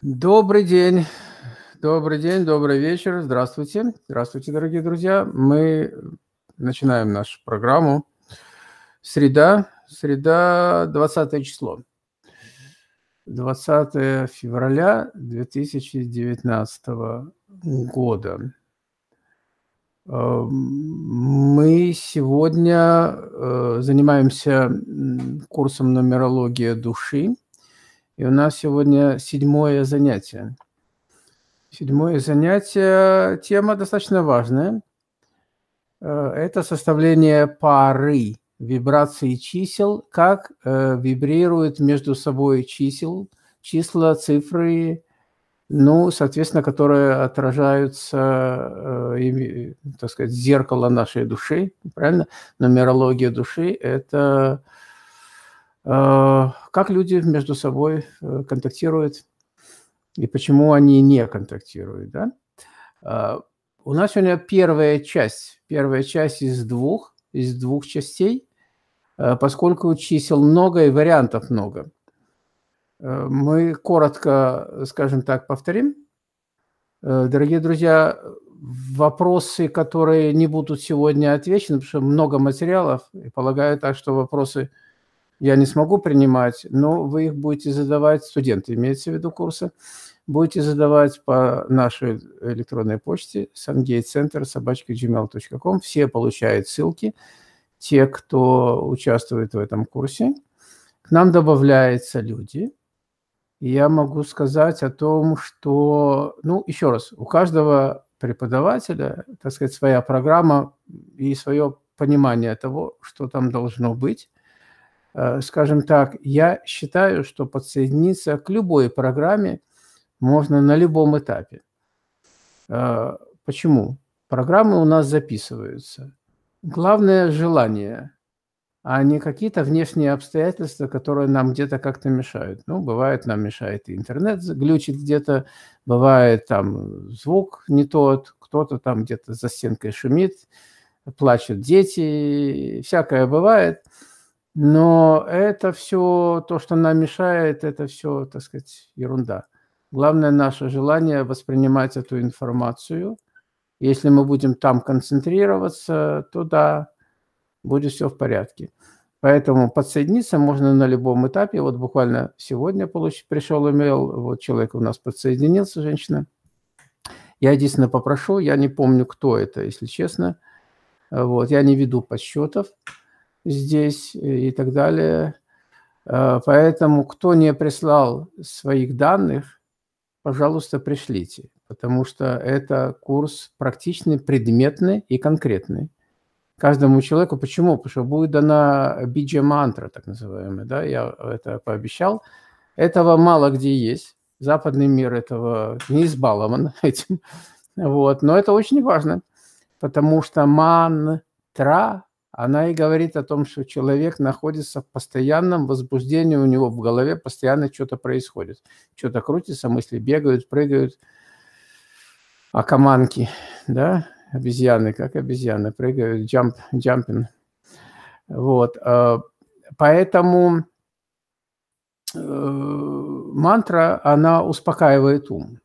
Добрый день. Добрый день, добрый вечер. Здравствуйте. Здравствуйте, дорогие друзья. Мы начинаем нашу программу. Среда, среда, 20 число. 20 февраля 2019 года. Эм, мы сегодня э, занимаемся курсом нумерология души – и у нас сегодня седьмое занятие. Седьмое занятие. Тема достаточно важная. Э, это составление пары вибраций чисел, как э, вибрируют между собой чисел, числа, цифры, ну, соответственно, которые отражаются, э, так сказать, зеркало нашей души, правильно? Нумерология души – это э, Э, как люди между собой э, контактируют и почему они не контактируют, да? Э, у нас сегодня первая часть, первая часть из двух, из двух частей, поскольку чисел много и вариантов много. Мы коротко, скажем так, повторим. Дорогие друзья, вопросы, которые не будут сегодня отвечены, потому что много материалов, и полагаю так, что вопросы – я не смогу принимать, но вы их будете задавать, студенты имеется в виду курса, будете задавать по нашей электронной почте sungatecenter.gmail.com. Все получают ссылки, те, кто участвует в этом курсе. К нам добавляются люди. я могу сказать о том, что, ну, еще раз, у каждого преподавателя, так сказать, своя программа и свое понимание того, что там должно быть. Э, скажем так, я считаю, что подсоединиться к любой программе можно на любом этапе. Э, почему? Программы у нас записываются. Главное – желание, а не какие-то внешние обстоятельства, которые нам где-то как-то мешают. Ну, бывает, нам мешает и интернет глючит где-то, бывает там звук не тот, кто-то там где-то за стенкой шумит, плачут дети, всякое бывает – но это все, то, что нам мешает, это все, так сказать, ерунда. Главное наше желание воспринимать эту информацию. Если мы будем там концентрироваться, то да, будет все в порядке. Поэтому подсоединиться можно на любом этапе. Вот буквально сегодня получ... пришел имейл, вот человек у нас подсоединился, женщина. Я единственное попрошу, я не помню, кто это, если честно. Вот, я не веду подсчетов здесь э, и так далее. Э, поэтому, кто не прислал своих данных, пожалуйста, пришлите, потому что это курс практичный, предметный и конкретный каждому человеку. Почему? Потому что будет дана биджа-мантра, так называемая, да, я это пообещал. Этого мало где есть. Западный мир этого не избалован этим. Вот. Но это очень важно, потому что мантра она и говорит о том, что человек находится в постоянном возбуждении, у него в голове постоянно что-то происходит. Что-то крутится, мысли бегают, прыгают. А команки, да, обезьяны, как обезьяны, прыгают, jump, jumping. Вот. Э, поэтому э, мантра, она успокаивает ум.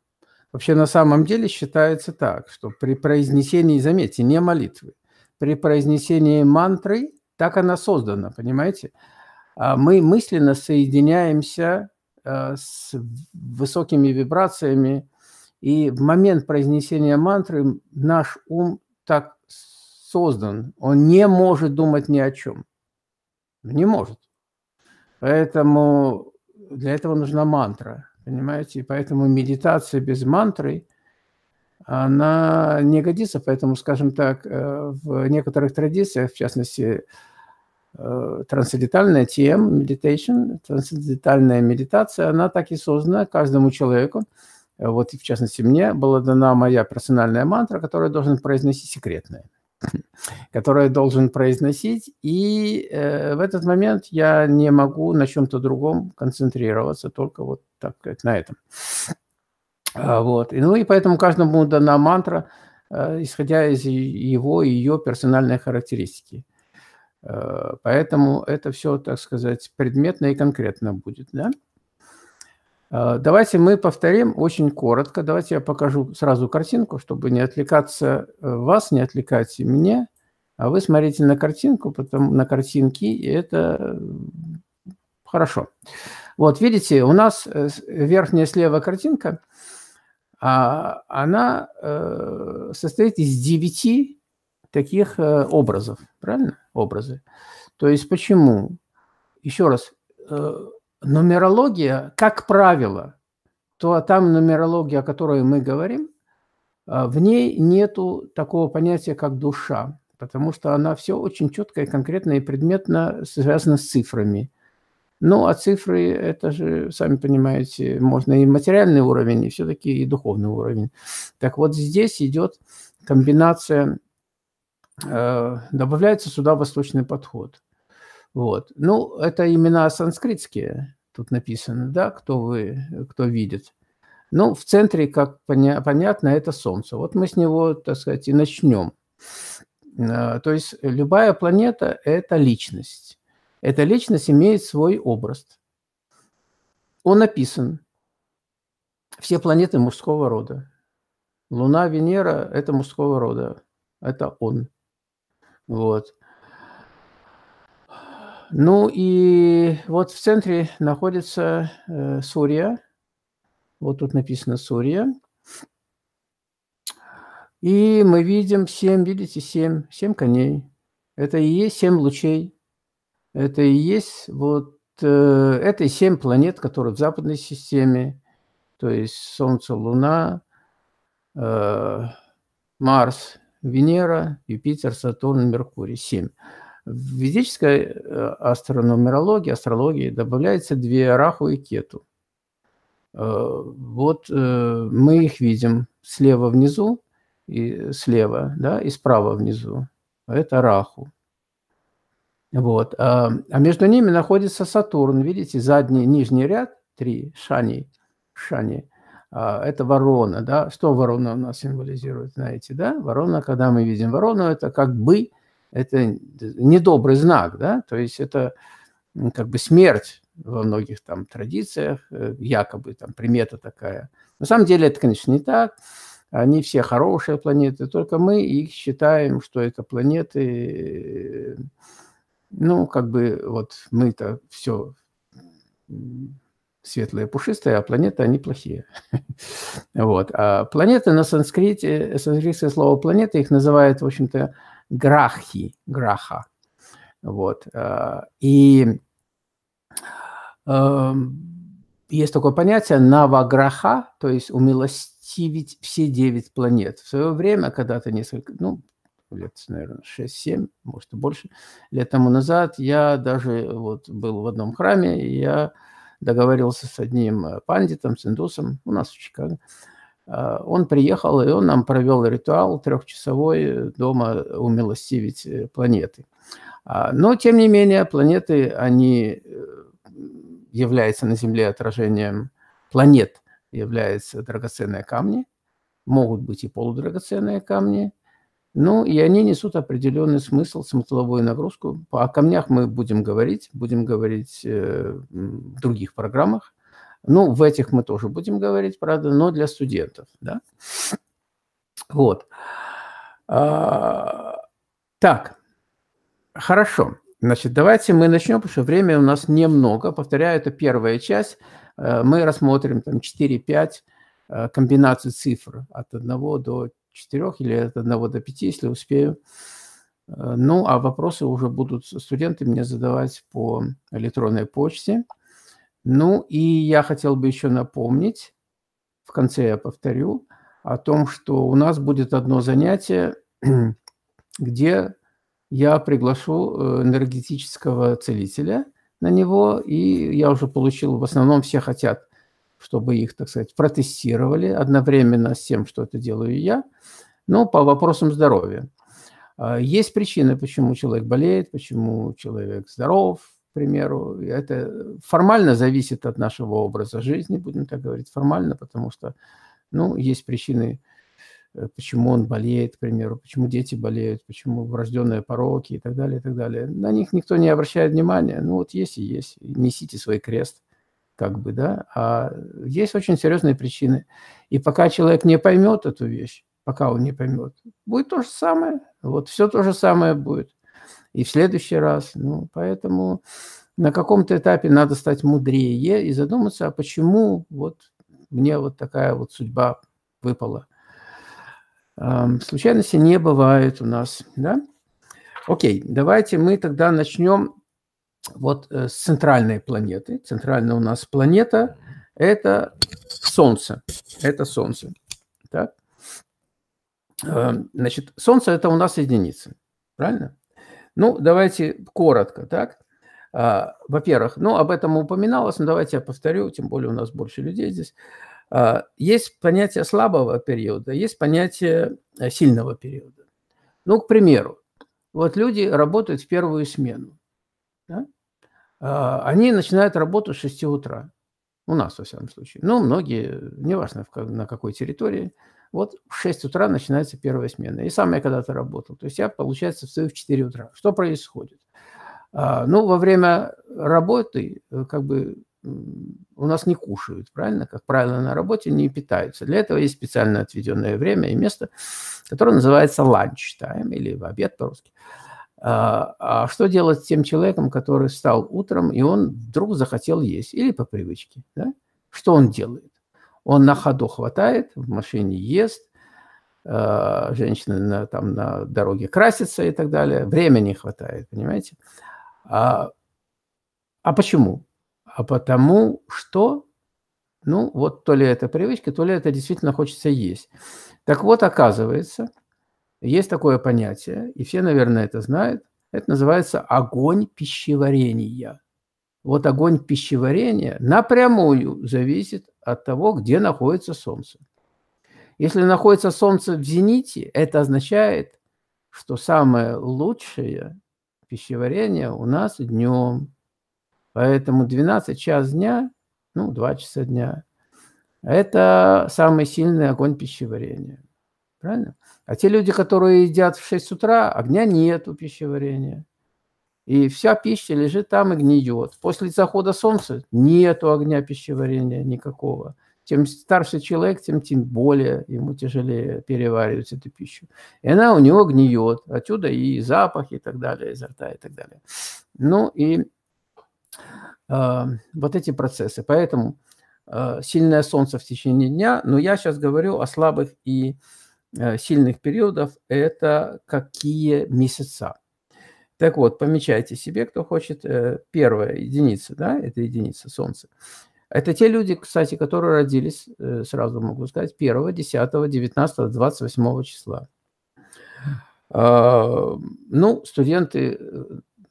Вообще на самом деле считается так, что при произнесении, заметьте, не молитвы, при произнесении мантры, так она создана, понимаете? А мы мысленно соединяемся э, с высокими вибрациями, и в момент произнесения мантры наш ум так создан, он не может думать ни о чем. Не может. Поэтому для этого нужна мантра, понимаете? И поэтому медитация без мантры она не годится, поэтому, скажем так, э, в некоторых традициях, в частности, э, трансцендентальная TM, meditation, трансцендентальная медитация, она так и создана каждому человеку. Э, вот, в частности, мне была дана моя персональная мантра, которую я должен произносить секретная, которую я должен произносить, и в этот момент я не могу на чем-то другом концентрироваться, только вот так сказать, на этом. А, вот. И, ну и поэтому каждому дана мантра, э, исходя из его и ее персональной характеристики. Э, поэтому это все, так сказать, предметно и конкретно будет. Да? Э, давайте мы повторим очень коротко. Давайте я покажу сразу картинку, чтобы не отвлекаться вас, не отвлекать и меня. А вы смотрите на картинку, потом на картинки, и это хорошо. Вот видите, у нас верхняя слева картинка – а она э, состоит из девяти таких э, образов, правильно? Образы. То есть почему? Еще раз, э, нумерология, как правило, то а там нумерология, о которой мы говорим, а, в ней нету такого понятия, как душа, потому что она все очень четко и конкретно и предметно связана с цифрами. Ну, а цифры, это же, сами понимаете, можно и материальный уровень, и все-таки и духовный уровень. Так вот здесь идет комбинация, э, добавляется сюда восточный подход. Вот. Ну, это имена санскритские, тут написано, да, кто вы, кто видит. Ну, в центре, как поня- понятно, это Солнце. Вот мы с него, так сказать, и начнем. Э, то есть любая планета – это личность. Эта личность имеет свой образ. Он описан. Все планеты мужского рода. Луна, Венера – это мужского рода. Это он. Вот. Ну и вот в центре находится э, Сурья. Вот тут написано Сурья. И мы видим семь, видите, семь, семь коней. Это и есть семь лучей это и есть вот э, это семь планет, которые в западной системе, то есть Солнце, Луна, э, Марс, Венера, Юпитер, Сатурн, Меркурий. Семь. В ведической э, астрономерологии, астрологии добавляется две Раху и Кету. Э, вот э, мы их видим слева внизу и слева, да, и справа внизу. Это Раху. Вот. А, а между ними находится Сатурн. Видите, задний, нижний ряд, три, шани, шани. А, это ворона, да? Что ворона у нас символизирует, знаете, да? Ворона, когда мы видим ворону, это как бы, это недобрый знак, да? То есть это как бы смерть во многих там традициях, э, якобы там примета такая. На самом деле это, конечно, не так они все хорошие планеты, только мы их считаем, что это планеты э, ну, как бы вот мы-то все светлые, пушистые, а планеты, они плохие. вот. А планеты на санскрите, санскритское слово планеты, их называют, в общем-то, грахи, граха. Вот. А, и эм, есть такое понятие наваграха, то есть умилостивить все девять планет. В свое время, когда-то несколько, ну, лет, наверное, 6-7, может и больше, лет тому назад я даже э, вот был в одном храме, и я договорился с одним э, пандитом, с индусом у нас в Чикаго. А, он приехал, и он нам провел ритуал трехчасовой э, дома умилостивить планеты. А, но, тем не менее, планеты, они являются на Земле отражением планет, являются драгоценные камни, могут быть и полудрагоценные камни – ну, и они несут определенный смысл, смысловую нагрузку. О камнях мы будем говорить, будем говорить э, в других программах. Ну, в этих мы тоже будем говорить, правда, но для студентов, да. Вот. А, так, хорошо. Значит, давайте мы начнем, потому что время у нас немного. Повторяю, это первая часть. Э, мы рассмотрим там 4-5 э, комбинаций цифр от 1 до 4 или от 1 до 5, если успею. Э, ну, а вопросы уже будут студенты мне задавать по электронной почте. Ну, и я хотел бы еще напомнить, в конце я повторю, о том, что у нас будет одно занятие, где я приглашу э, энергетического целителя на него, и я уже получил, в основном все хотят – чтобы их, так сказать, протестировали одновременно с тем, что это делаю я, но по вопросам здоровья. А, есть причины, почему человек болеет, почему человек здоров, к примеру. Это формально зависит от нашего образа жизни, будем так говорить, формально, потому что, ну, есть причины, э, почему он болеет, к примеру, почему дети болеют, почему врожденные пороки и так далее, и так далее. На них никто не обращает внимания. Ну, вот есть и есть. Несите свой крест – как бы, да, а есть очень серьезные причины. И пока человек не поймет эту вещь, пока он не поймет, будет то же самое, вот все то же самое будет. И в следующий раз, ну, поэтому на каком-то этапе надо стать мудрее и задуматься, а почему вот мне вот такая вот судьба выпала. Случайности не бывает у нас, да? Окей, давайте мы тогда начнем вот э, с центральной планеты. Центральная у нас планета – это Солнце. Это Солнце. Так? Эм, значит, Солнце – это у нас единица, Правильно? Ну, давайте коротко, так? А, во-первых, ну, об этом упоминалось, но давайте я повторю, тем более у нас больше людей здесь. А, есть понятие слабого периода, есть понятие э, сильного периода. Ну, к примеру, вот люди работают в первую смену. А, они начинают работу с 6 утра. У нас, во всяком случае. Ну, многие, неважно на какой территории, вот в 6 утра начинается первая смена. И сам я когда-то работал. То есть я, получается, встаю в 4 утра. Что происходит? А, ну, во время работы, э, как бы, у нас не кушают, правильно? Как правило, на работе не питаются. Для этого есть специально отведенное время и место, которое называется ланч тайм или обед по-русски. А, а что делать с тем человеком, который встал утром, и он вдруг захотел есть, или по привычке? Да? Что он делает? Он на ходу хватает, в машине ест, а, женщина на, там, на дороге красится и так далее. Времени не хватает, понимаете? А, а почему? А потому что, ну, вот то ли это привычка, то ли это действительно хочется есть. Так вот, оказывается – есть такое понятие, и все, наверное, это знают. Это называется огонь пищеварения. Вот огонь пищеварения напрямую зависит от того, где находится Солнце. Если находится Солнце в зените, это означает, что самое лучшее пищеварение у нас днем. Поэтому 12 час дня, ну, 2 часа дня, это самый сильный огонь пищеварения. Правильно? А те люди, которые едят в 6 утра, огня нет у пищеварения. И вся пища лежит там и гниет. После захода солнца нет огня пищеварения никакого. Чем старше человек, тем тем более ему тяжелее переваривать эту пищу. И она у него гниет. Отсюда и запах, и так далее, изо рта, и так далее. Ну и э, вот эти процессы. Поэтому э, сильное солнце в течение дня, но я сейчас говорю о слабых и э, Э, сильных периодов – это какие месяца. Так вот, помечайте себе, кто хочет, э, первая единица, да, это единица Солнца. Это те люди, кстати, которые родились, э, сразу могу сказать, 1, 10, 19, 28 числа. А, ну, студенты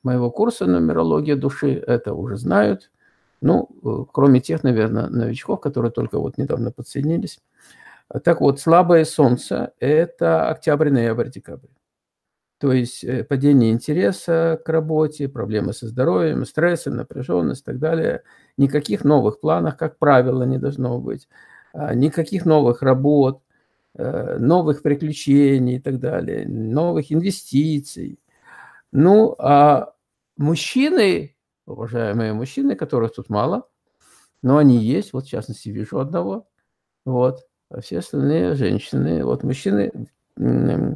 моего курса «Нумерология души» это уже знают. Ну, кроме тех, наверное, новичков, которые только вот недавно подсоединились. Так вот, слабое солнце – это октябрь, ноябрь, декабрь. То есть э, падение интереса к работе, проблемы со здоровьем, стрессы, напряженность и так далее. Никаких новых планов, как правило, не должно быть. А, никаких новых работ, э, новых приключений и так далее, новых инвестиций. Ну, а мужчины, уважаемые мужчины, которых тут мало, но они есть, вот в частности вижу одного, вот, а все остальные женщины. Вот мужчины э,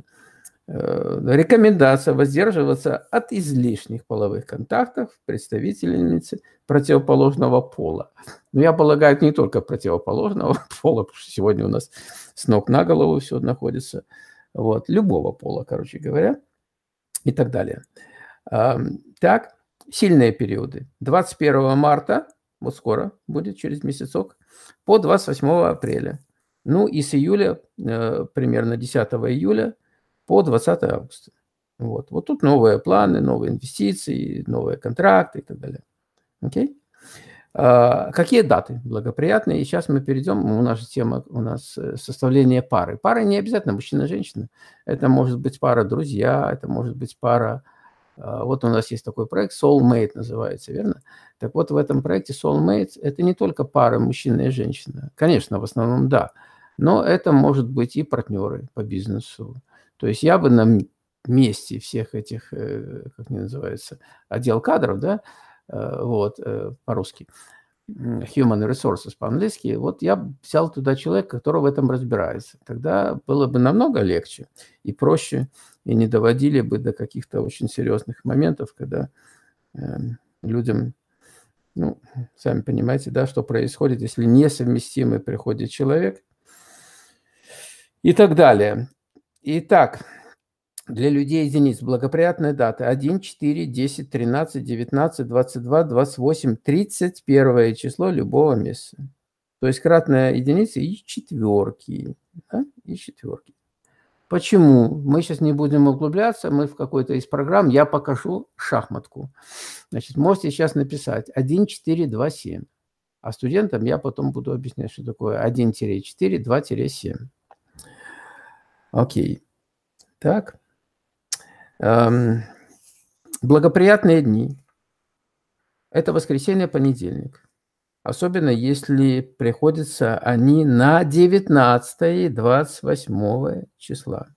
рекомендация воздерживаться от излишних половых контактов представительницы противоположного пола. Но ну, я полагаю, не только противоположного пола, потому что сегодня у нас с ног на голову все находится. Вот, любого пола, короче говоря, и так далее. Так, сильные периоды. 21 марта, вот скоро будет, через месяцок, по 28 апреля. Ну и с июля, э, примерно 10 июля по 20 августа. Вот. вот тут новые планы, новые инвестиции, новые контракты и так далее. Окей? А, какие даты благоприятные? И сейчас мы перейдем, у нас тема у нас э, составление пары. Пары не обязательно мужчина-женщина. Это может быть пара друзья, это может быть пара... Э, вот у нас есть такой проект, Soulmate называется, верно? Так вот, в этом проекте Soulmate – это не только пара мужчина и женщина. Конечно, в основном да – но это может быть и партнеры по бизнесу. То есть я бы на месте всех этих, э, как они называются, отдел кадров, да, э, вот, э, по-русски, human resources по-английски, вот я взял туда человека, который в этом разбирается. Тогда было бы намного легче и проще, и не доводили бы до каких-то очень серьезных моментов, когда эм, людям, ну, сами понимаете, да, что происходит, если несовместимый приходит человек – и так далее. Итак, для людей единиц благоприятные даты 1, 4, 10, 13, 19, 22, 28, 31 число любого месяца. То есть кратная единица и четверки. Да? И четверки. Почему? Мы сейчас не будем углубляться, мы в какой-то из программ, я покажу шахматку. Значит, можете сейчас написать 1, 4, 2, 7. А студентам я потом буду объяснять, что такое 1-4, 2-7. Окей. Так. Эм, благоприятные дни. Это воскресенье, понедельник. Особенно если приходятся они на 19 и 28 числа.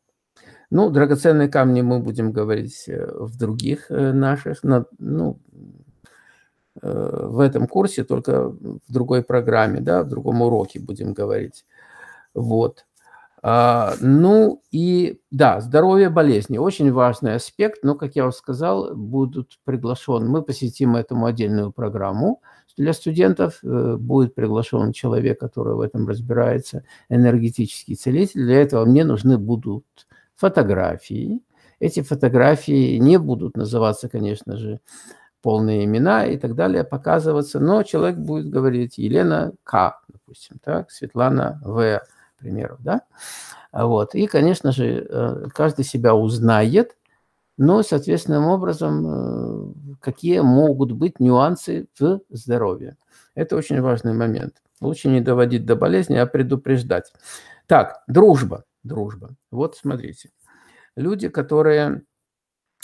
Ну, драгоценные камни мы будем говорить э, в других э, наших, на, ну, э, в этом курсе, только в другой программе, да, в другом уроке будем говорить. Вот. А, ну и да, здоровье, болезни. Очень важный аспект. Но, как я уже сказал, будут приглашены, мы посетим этому отдельную программу для студентов. Э, будет приглашен человек, который в этом разбирается, энергетический целитель. Для этого мне нужны будут фотографии. Эти фотографии не будут называться, конечно же, полные имена и так далее, показываться, но человек будет говорить Елена К, допустим, так, Светлана В, примеру, да. Вот. И, конечно же, э, каждый себя узнает, но, соответственным образом, э, какие могут быть нюансы в здоровье. Это очень важный момент. Лучше не доводить до болезни, а предупреждать. Так, дружба. Дружба. Вот смотрите. Люди, которые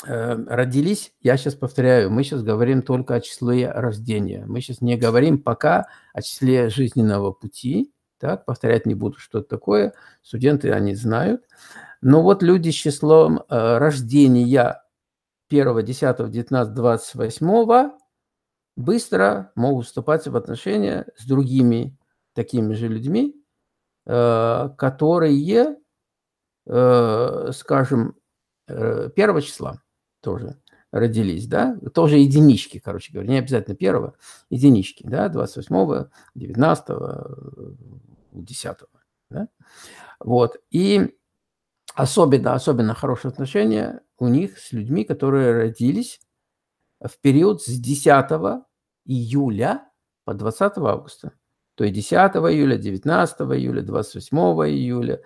э, родились, я сейчас повторяю, мы сейчас говорим только о числе рождения. Мы сейчас не говорим пока о числе жизненного пути, так, повторять не буду, что это такое. Студенты, они знают. Но вот люди с числом э, рождения 1, 10, 19, 28 быстро могут вступать в отношения с другими такими же людьми, э, которые, э, скажем, 1 э, числа тоже родились, да, тоже единички, короче говоря, не обязательно первого, единички, да, 28-го, 19-го, 10-го, да? вот, и особенно, особенно хорошие отношения у них с людьми, которые родились в период с 10 июля по 20 августа, то есть 10 июля, 19 июля, 28 июля,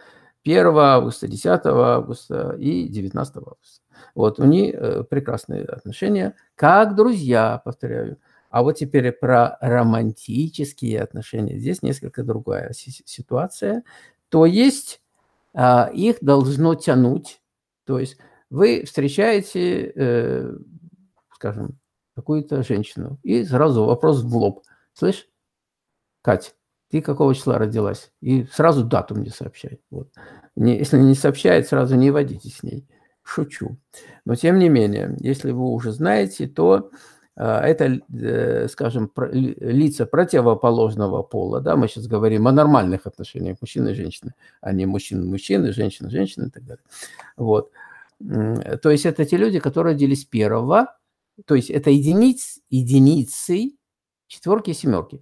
1 августа, 10 августа и 19 августа. Вот у них э, прекрасные отношения, как друзья, повторяю. А вот теперь про романтические отношения. Здесь несколько другая ситуация. То есть а, их должно тянуть. То есть вы встречаете, э, скажем, какую-то женщину, и сразу вопрос в лоб. Слышь, Катя? ты какого числа родилась? И сразу дату мне сообщай. Вот. Не, если не сообщает, сразу не водите с ней. Шучу. Но тем не менее, если вы уже знаете, то э, это, э, скажем, про, лица противоположного пола. Да? Мы сейчас говорим о нормальных отношениях мужчины и женщины, а не мужчин-мужчины, женщина-женщина, и так далее. Вот. То есть это те люди, которые родились первого, то есть это единиц, единицы четверки и семерки.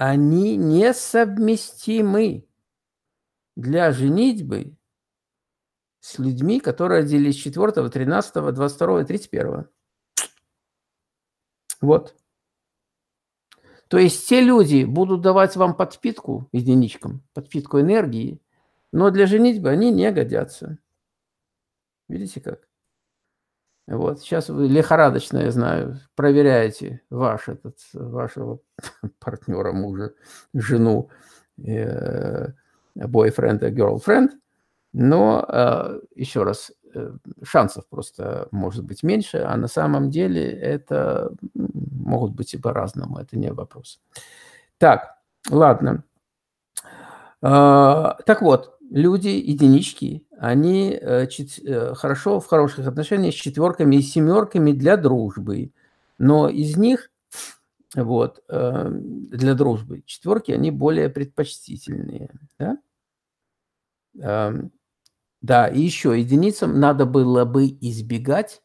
Они несовместимы для женитьбы с людьми, которые родились 4, 13, 22 и 31. Вот. То есть те люди будут давать вам подпитку единичкам, подпитку энергии, но для женитьбы они не годятся. Видите как? Вот. Сейчас вы лихорадочно, я знаю, проверяете ваш этот, вашего партнера, мужа, жену, бойфренда, э, girlfriend. Но, э, еще раз, э, шансов просто может быть меньше, а на самом деле это могут быть и по-разному, это не вопрос. Так, ладно. А, так вот, люди, единички, они э, э, хорошо, в хороших отношениях с четверками и семерками для дружбы. Но из них, вот, эм, для дружбы, четверки, они более предпочтительные. Да? Эм, да, и еще единицам надо было бы избегать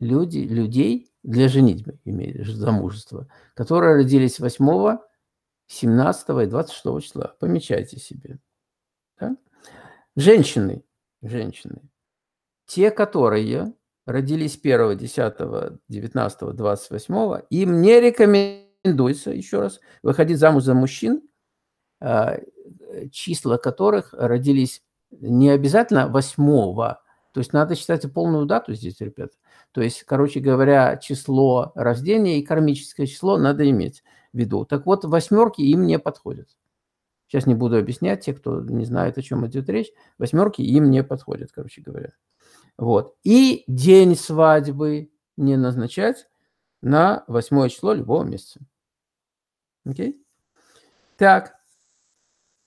люди, людей для женитьбы, имея замужества, которые родились 8, 17 и 26 числа. Помечайте себе. Да? Женщины, женщины, те, которые родились 1, 10, 19, 28, им не рекомендуется, еще раз, выходить замуж за мужчин, а, числа которых родились не обязательно 8, то есть надо считать полную дату здесь, ребята, То есть, короче говоря, число рождения и кармическое число надо иметь в виду. Так вот, восьмерки им не подходят. Сейчас не буду объяснять, те, кто не знает, о чем идет речь, восьмерки им не подходят, короче говоря. Вот. И день свадьбы не назначать на восьмое число любого месяца. Окей? Так,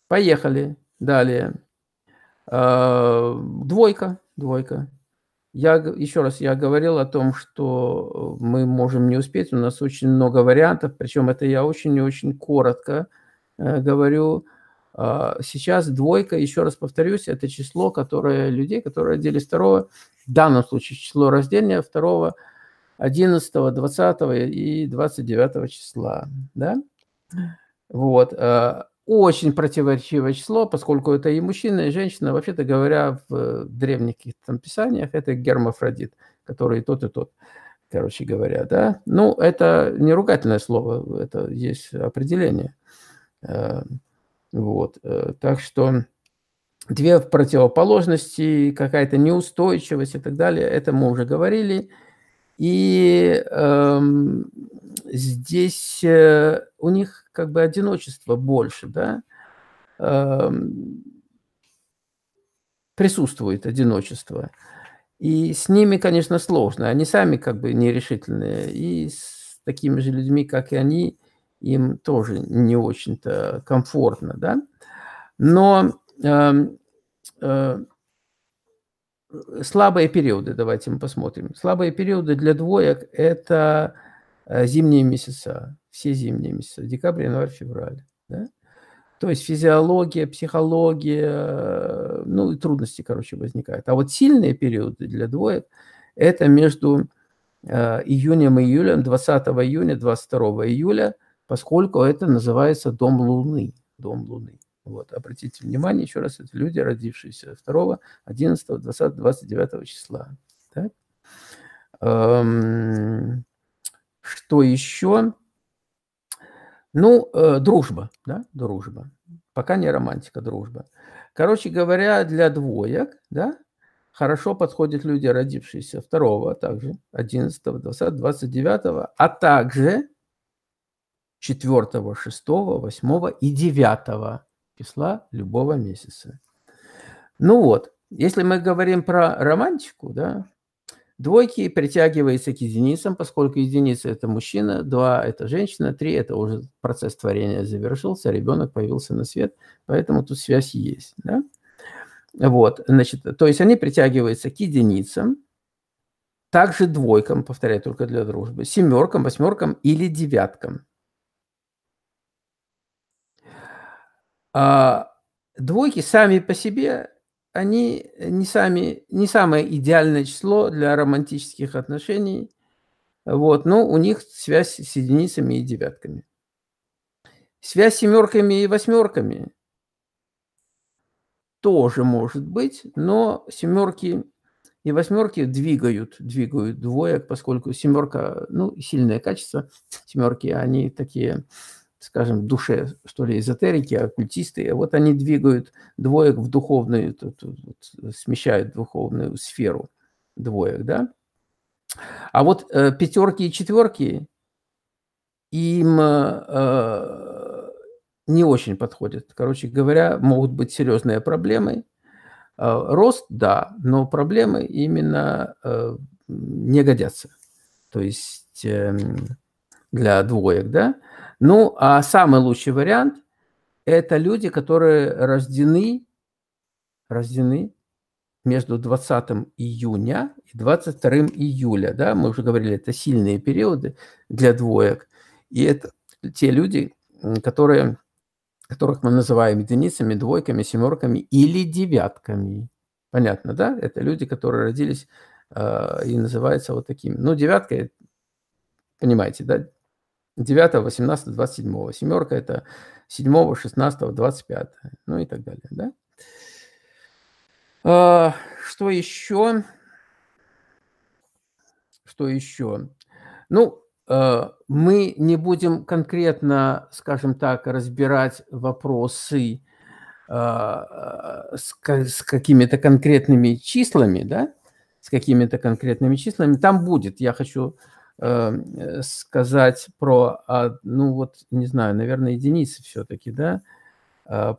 поехали далее. А, двойка, двойка. Я еще раз я говорил о том, что э, мы можем не успеть. У нас очень много вариантов, причем это я очень и очень коротко Э, говорю, а, сейчас двойка, еще раз повторюсь, это число, которое людей, которые родились второго, в данном случае число рождения второго, 11, 20 и 29 числа, да? Вот. А, очень противоречивое число, поскольку это и мужчина, и женщина. Вообще-то говоря, в древних там писаниях это гермафродит, который и тот, и тот, короче говоря, да? Ну, это не ругательное слово, это есть определение. Э, вот. Э, так что две противоположности, какая-то неустойчивость и так далее, это мы уже говорили. И эм, здесь э, у них как бы одиночество больше, да, эм, присутствует одиночество. И с ними, конечно, сложно. Они сами как бы нерешительные. И с такими же людьми, как и они, им тоже не очень-то комфортно, да. Но э, э, слабые периоды, давайте мы посмотрим. Слабые периоды для двоек – это э, зимние месяца, все зимние месяца, декабрь, январь, февраль, да. То есть физиология, психология, э, ну и трудности, короче, возникают. А вот сильные периоды для двоек – это между э, июнем и июлем, 20 июня, 22 июля – поскольку это называется дом Луны. Дом Луны. Вот, обратите внимание, еще раз, это люди, родившиеся 2, 11, 20, 29 числа. Так? Эм, что еще? Ну, э, дружба, да, дружба. Пока не романтика, дружба. Короче говоря, для двоек, да, хорошо подходят люди, родившиеся 2, также 11, 20, 29, а также 4, 6, 8 и 9 числа любого месяца. Ну вот, если мы говорим про романтику, да, двойки притягиваются к единицам, поскольку единица – это мужчина, два – это женщина, три – это уже процесс творения завершился, ребенок появился на свет, поэтому тут связь есть. Да? Вот, значит, то есть они притягиваются к единицам, также двойкам, повторяю, только для дружбы, семеркам, восьмеркам или девяткам. А двойки сами по себе, они не, сами, не самое идеальное число для романтических отношений. Вот, но у них связь с единицами и девятками. Связь с семерками и восьмерками тоже может быть, но семерки и восьмерки двигают, двигают двоек, поскольку семерка, ну, сильное качество, семерки, они такие скажем, душе, что ли, эзотерики, оккультисты, вот они двигают двоек в духовную, тут, тут, смещают духовную сферу двоек, да? А вот э, пятерки и четверки им э, э, не очень подходят. Короче говоря, могут быть серьезные проблемы. Э, рост, да, но проблемы именно э, не годятся. То есть э, для двоек, да? Ну, а самый лучший вариант – это люди, которые рождены, рождены между 20 июня и 22 июля. Да? Мы уже говорили, это сильные периоды для двоек. И это те люди, которые, которых мы называем единицами, двойками, семерками или девятками. Понятно, да? Это люди, которые родились э, и называются вот такими. Ну, девятка, понимаете, да? 9, 18, 27. Семерка – это 7, 16, 25. Ну и так далее, да? А, что еще? Что еще? Ну, а, мы не будем конкретно, скажем так, разбирать вопросы а, с какими-то конкретными числами, да, с какими-то конкретными числами. Там будет, я хочу Эм, э, сказать про, а, ну вот, не знаю, наверное, единицы все-таки, да, а,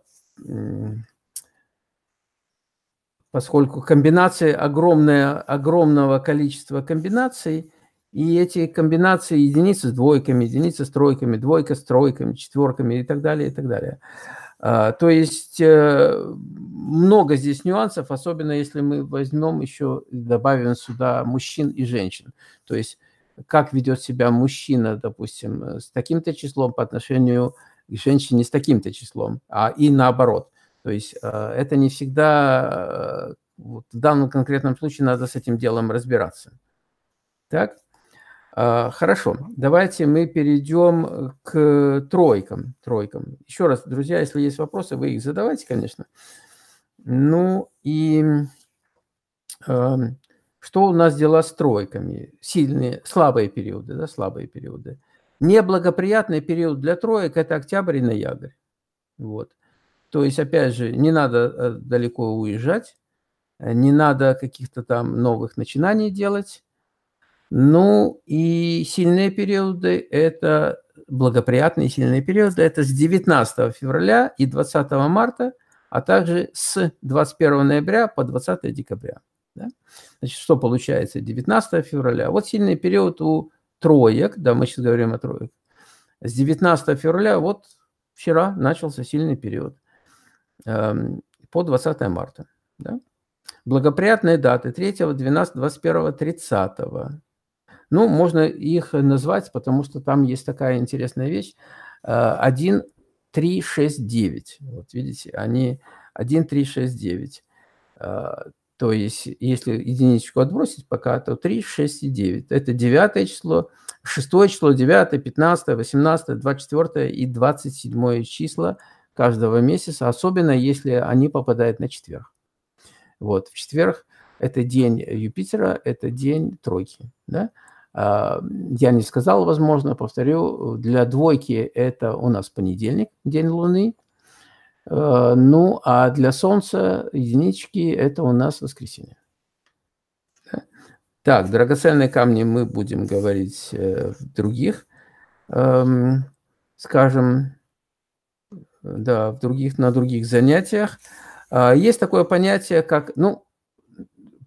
поскольку комбинации огромное, огромного количества комбинаций, и эти комбинации единицы с двойками, единицы с тройками, двойка с тройками, четверками и так далее, и так далее. А, то есть э, много здесь нюансов, особенно если мы возьмем еще, добавим сюда мужчин и женщин. То есть как ведет себя мужчина, допустим, э, с таким-то числом по отношению к женщине с таким-то числом, а и наоборот. То есть э, это не всегда, э, вот в данном конкретном случае надо с этим делом разбираться. Так? А, хорошо, давайте мы перейдем к тройкам. тройкам. Еще раз, друзья, если есть вопросы, вы их задавайте, конечно. Ну и эм, что у нас дела с тройками? Сильные, слабые периоды, да, слабые периоды. Неблагоприятный период для троек – это октябрь и ноябрь. Вот. То есть, опять же, не надо э, далеко уезжать, э, не надо каких-то там новых начинаний делать. Ну и сильные периоды – это благоприятные сильные периоды. Это с 19 февраля и 20 марта, а также с 21 ноября по 20 декабря. Да? Значит, что получается? 19 февраля. Вот сильный период у троек, да, мы сейчас говорим о троек. С 19 февраля, вот вчера начался сильный период эм, по 20 марта. Да? Благоприятные даты 3, 12, 21, 30. Ну, можно их назвать, потому что там есть такая интересная вещь. 1, 3, 6, 9. Вот видите, они 1, 3, 6, 9. То есть, если единичку отбросить пока, то 3, 6 и 9. Это 9 число, 6 число, 9, 15, 18, 24 и 27 числа каждого месяца, особенно если они попадают на четверг. Вот, в четверг это день Юпитера, это день тройки, да? А, я не сказал, возможно, повторю, для двойки это у нас понедельник, день Луны – Э, ну, а для Солнца единички – это у нас воскресенье. Так, драгоценные камни мы будем говорить э, в других, эм, скажем, да, в других, на других занятиях. А, есть такое понятие, как, ну,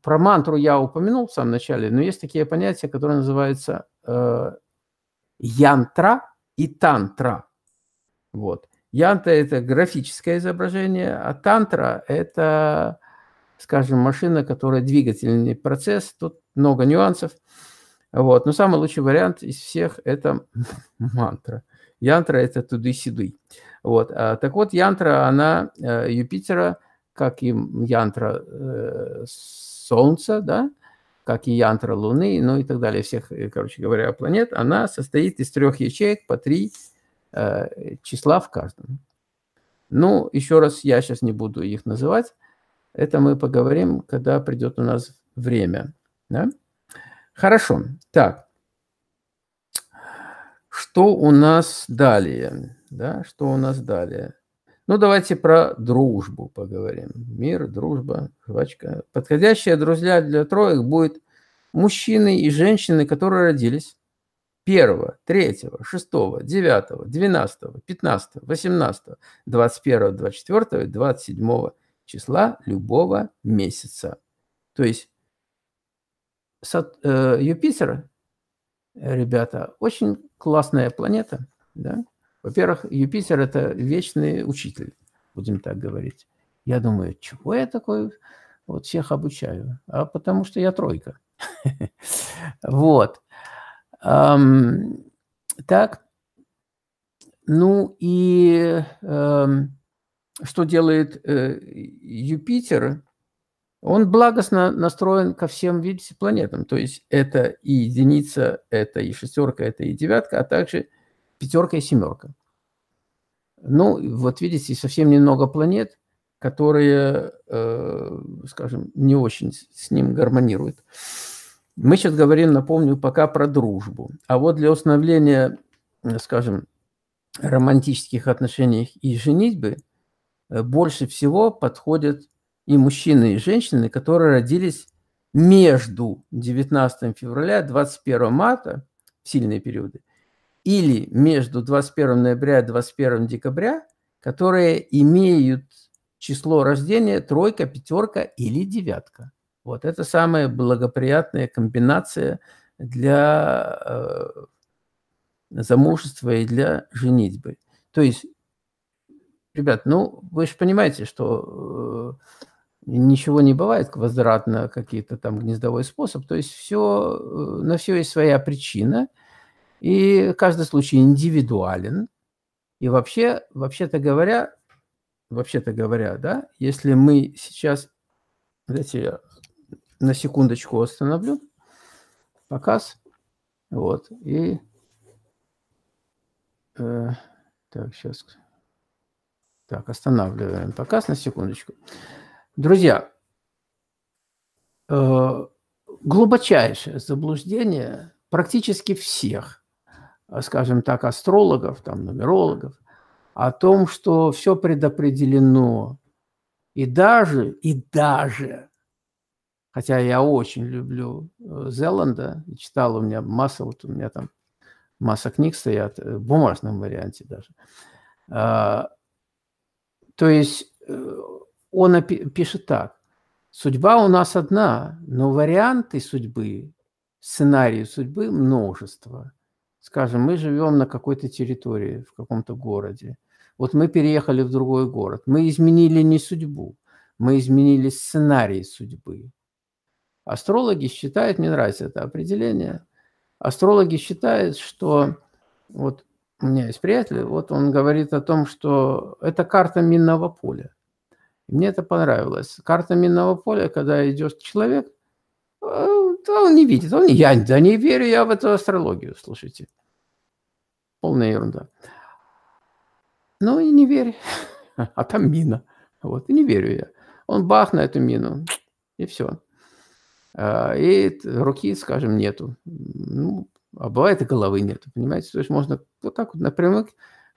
про мантру я упомянул в самом начале, но есть такие понятия, которые называются э, янтра и тантра. Вот. Янта – это графическое изображение, а тантра – это, скажем, машина, которая двигательный процесс. Тут много нюансов. Вот. Но самый лучший вариант из всех – это мантра. Янтра – это туды-сиды. Вот. А, так вот, Янтра, она э, Юпитера, как и Янтра э, Солнца, да, как и Янтра Луны, ну и так далее, всех, э, короче говоря, планет, она состоит из трех ячеек по три Э, числа в каждом. Ну, еще раз, я сейчас не буду их называть. Это мы поговорим, когда придет у нас время. Да? Хорошо. Так. Что у нас далее? Да, что у нас далее? Ну, давайте про дружбу поговорим. Мир, дружба, жвачка. Подходящие друзья для троих будет мужчины и женщины, которые родились 1, 3, 6, 9, 12, 15, 18, 21, 24, 27 числа любого месяца. То есть Сат, э, Юпитер, ребята, очень классная планета. Да? Во-первых, Юпитер – это вечный учитель, будем так говорить. Я думаю, чего я такой вот всех обучаю? А потому что я тройка. Вот. Эм, так, ну и эм, что делает э, Юпитер? Он благостно настроен ко всем, видите, планетам. То есть это и единица, это и шестерка, это и девятка, а также пятерка и семерка. Ну, вот видите, совсем немного планет, которые, э, скажем, не очень с ним гармонируют. Э, мы сейчас говорим, напомню, пока про дружбу. А вот для установления, э, скажем, романтических отношений и женитьбы э, больше всего подходят и мужчины, и женщины, которые родились между 19 февраля и 21 марта, в сильные периоды, или между 21 ноября и 21 декабря, которые имеют число рождения тройка, пятерка или девятка. Вот это самая благоприятная комбинация для э, замужества и для женитьбы. То есть, ребят, ну вы же понимаете, что э, ничего не бывает квадратно, какие-то там гнездовой способ. То есть все, э, на все есть своя причина, и каждый случай индивидуален. И вообще, вообще-то говоря, вообще-то говоря, да, если мы сейчас, знаете, на секундочку остановлю показ. Вот. И э, так, сейчас. Так, останавливаем показ на секундочку. Друзья, э, глубочайшее заблуждение практически всех, скажем так, астрологов, там, нумерологов, о том, что все предопределено. И даже, и даже Хотя я очень люблю э, Зеланда, читал у меня масса, вот у меня там масса книг стоят, э, в бумажном варианте даже. А, то есть э, он пишет так. Судьба у нас одна, но варианты судьбы, сценарии судьбы множество. Скажем, мы живем на какой-то территории, в каком-то городе. Вот мы переехали в другой город. Мы изменили не судьбу, мы изменили сценарий судьбы. Астрологи считают, мне нравится это определение, астрологи считают, что вот у меня есть приятель, вот он говорит о том, что это карта минного поля. Мне это понравилось. Карта минного поля, когда идет человек, да э, он не видит, он, я да не верю я в эту астрологию, слушайте. Полная ерунда. Ну и не верю, А там мина. Вот, и не верю я. Он бах на эту мину, и все. А, и руки, скажем, нету. Ну, а бывает и головы нету, понимаете? То есть можно вот так вот напрямую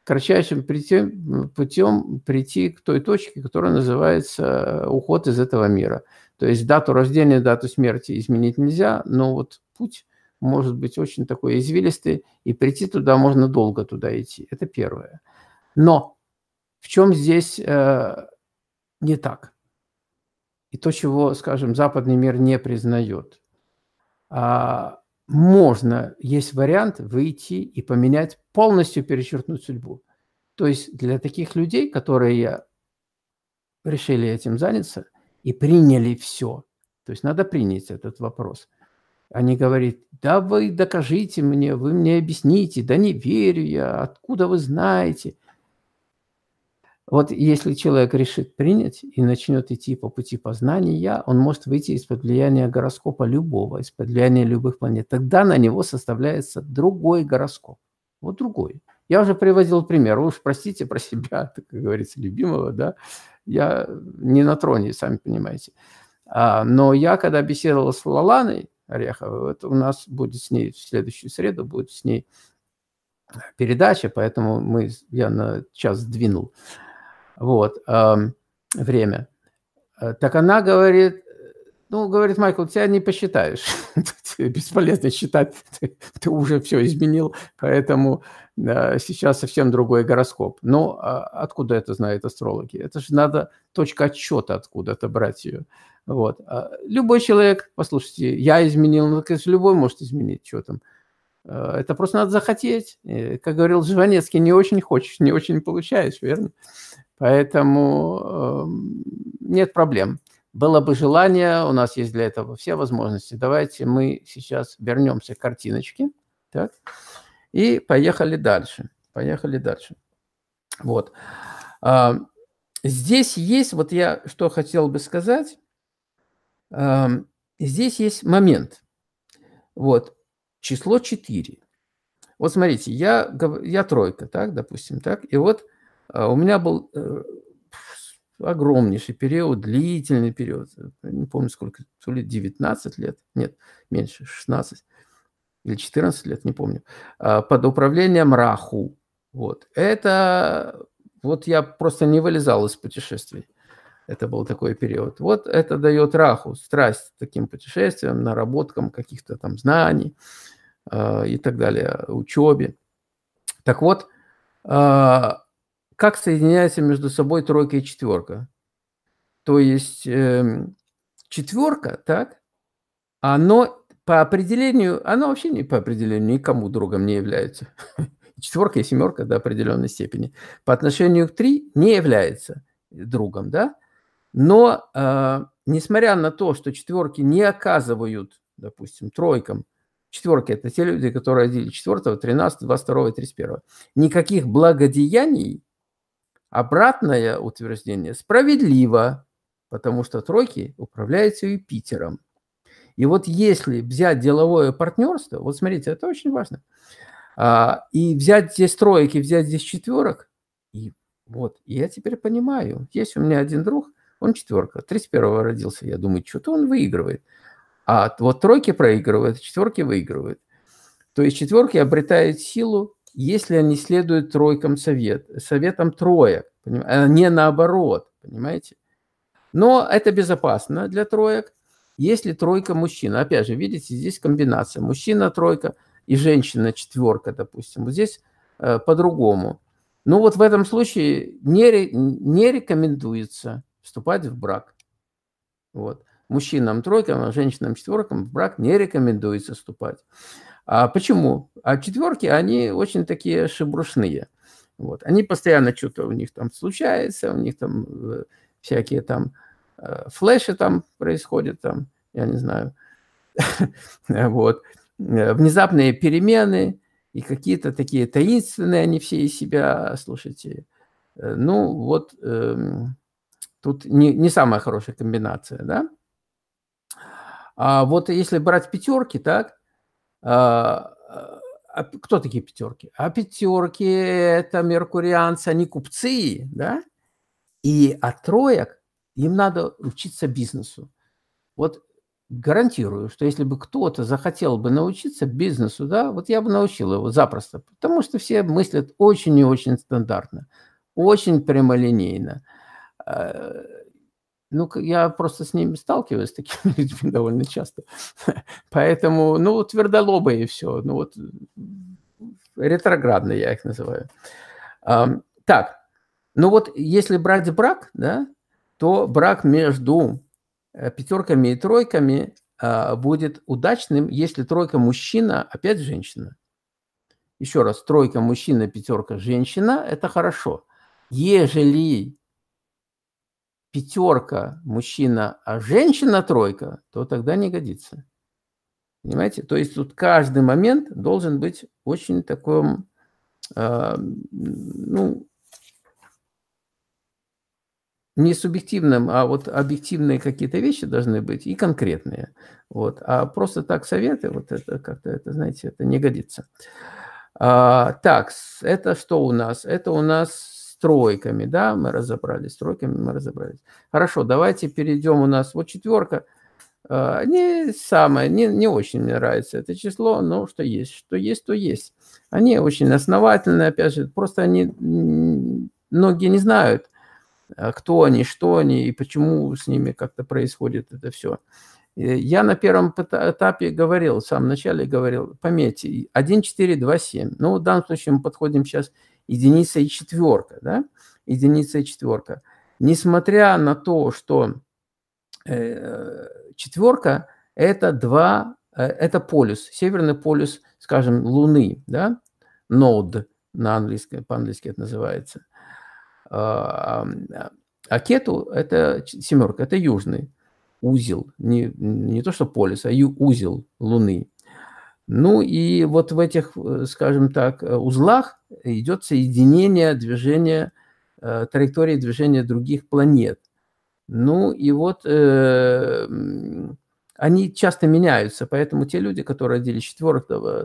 кратчайшим путем, путем прийти к той точке, которая называется э, уход из этого мира. То есть дату рождения, дату смерти изменить нельзя, но вот путь может быть очень такой извилистый, и прийти туда можно долго туда идти. Это первое. Но в чем здесь э, не так? и то, чего, скажем, западный мир не признает. А можно, есть вариант выйти и поменять, полностью перечеркнуть судьбу. То есть для таких людей, которые решили этим заняться и приняли все, то есть надо принять этот вопрос. Они а говорят, да вы докажите мне, вы мне объясните, да не верю я, откуда вы знаете – вот если человек решит принять и начнет идти по пути познания, он может выйти из-под влияния гороскопа любого, из-под влияния любых планет. Тогда на него составляется другой гороскоп. Вот другой. Я уже приводил пример. Вы уж простите про себя, как говорится, любимого, да. Я не на троне, сами понимаете. А, но я, когда беседовал с Лаланой Ореховой, это у нас будет с ней в следующую среду, будет с ней передача, поэтому мы, я на час сдвинул вот, э, время. Так она говорит, ну, говорит Майкл, тебя не посчитаешь. Бесполезно считать, ты, ты уже все изменил, поэтому э, сейчас совсем другой гороскоп. Ну, а откуда это знают астрологи? Это же надо точка отчета откуда-то брать ее. Вот. А любой человек, послушайте, я изменил, ну, конечно, любой может изменить, что там. Э, это просто надо захотеть. Э, как говорил Жванецкий, не очень хочешь, не очень получаешь, верно? Поэтому эм, нет проблем. Было бы желание, у нас есть для этого все возможности. Давайте мы сейчас вернемся к картиночке. Так. И поехали дальше. Поехали дальше. Вот. А, здесь есть, вот я что хотел бы сказать, а, здесь есть момент. Вот, число 4. Вот смотрите, я, я тройка, так, допустим, так, и вот а у меня был э, огромнейший период, длительный период, э, не помню сколько, то ли 19 лет, нет, меньше, 16 или 14 лет, не помню, а, под управлением Раху. Вот. Это вот я просто не вылезал из путешествий. Это был такой период. Вот это дает раху, страсть таким путешествиям, наработкам каких-то там знаний э, и так далее, учебе. Так вот, как соединяется между собой тройка и четверка. То есть э, четверка, так, оно по определению, оно вообще не по определению никому другом не является. Четверка и семерка до определенной степени. По отношению к три не является другом, да. Но э, несмотря на то, что четверки не оказывают, допустим, тройкам, четверки – это те люди, которые родили 4, 13, 22, 31, никаких благодеяний Обратное утверждение справедливо, потому что тройки управляются Юпитером. И вот если взять деловое партнерство, вот смотрите, это очень важно, а, и взять здесь тройки, взять здесь четверок, и вот, я теперь понимаю, есть у меня один друг, он четверка, 31-го родился, я думаю, что-то он выигрывает. А вот тройки проигрывают, четверки выигрывают. То есть четверки обретают силу если они следуют тройкам совет, советам троек, э, не наоборот, понимаете? Но это безопасно для троек, если тройка мужчина. Опять же, видите, здесь комбинация. Мужчина тройка и женщина четверка, допустим. Вот здесь э, по-другому. Ну вот в этом случае не, не рекомендуется вступать в брак. Вот. Мужчинам тройкам, а женщинам четверкам в брак не рекомендуется вступать. А почему? А четверки, они очень такие шебрушные. Вот. Они постоянно что-то у них там случается, у них там э, всякие там э, флеши там происходят, там, я не знаю, вот, э, внезапные перемены и какие-то такие таинственные они все из себя, слушайте, ну вот эм, тут не, не самая хорошая комбинация, да? А вот если брать пятерки, так, а, а кто такие пятерки? А пятерки – это меркурианцы, они купцы, да? И от троек им надо учиться бизнесу. Вот гарантирую, что если бы кто-то захотел бы научиться бизнесу, да, вот я бы научил его запросто, потому что все мыслят очень и очень стандартно, очень прямолинейно. А, ну, я просто с ними сталкиваюсь, с такими людьми довольно часто. Поэтому, ну, твердолобые все. Ну, вот ретроградные я их называю. А, так, ну вот если брать брак, да, то брак между э, пятерками и тройками а, будет удачным, если тройка мужчина, опять женщина. Еще раз, тройка мужчина, пятерка женщина – это хорошо. Ежели пятерка мужчина, а женщина тройка, то тогда не годится. Понимаете? То есть тут каждый момент должен быть очень таком, э, ну, не субъективным, а вот объективные какие-то вещи должны быть и конкретные. Вот. А просто так советы, вот это как-то, это, знаете, это не годится. А, так, это что у нас? Это у нас тройками, да, мы разобрались, с тройками мы разобрались. Хорошо, давайте перейдем, у нас вот четверка, а, не самое, не, не очень мне нравится это число, но что есть, что есть, то есть. Они очень основательные, опять же, просто они, многие не знают, а, кто они, что они и почему с ними как-то происходит это все. Я на первом этапе говорил, в самом начале говорил, пометьте, 1, 4, 2, 7. Ну, в данном случае мы подходим сейчас единица и четверка, да, единица и четверка. Несмотря на то, что э, четверка – это два, э, это полюс, северный полюс, скажем, Луны, да, нод на английском, по-английски это называется. А, а кету – это семерка, это южный узел, не, не то что полюс, а ю, узел Луны. Ну и вот в этих, э, скажем так, э, узлах идет соединение движения, э, траектории движения других планет. Ну и вот э, они часто меняются, поэтому те люди, которые родили 4,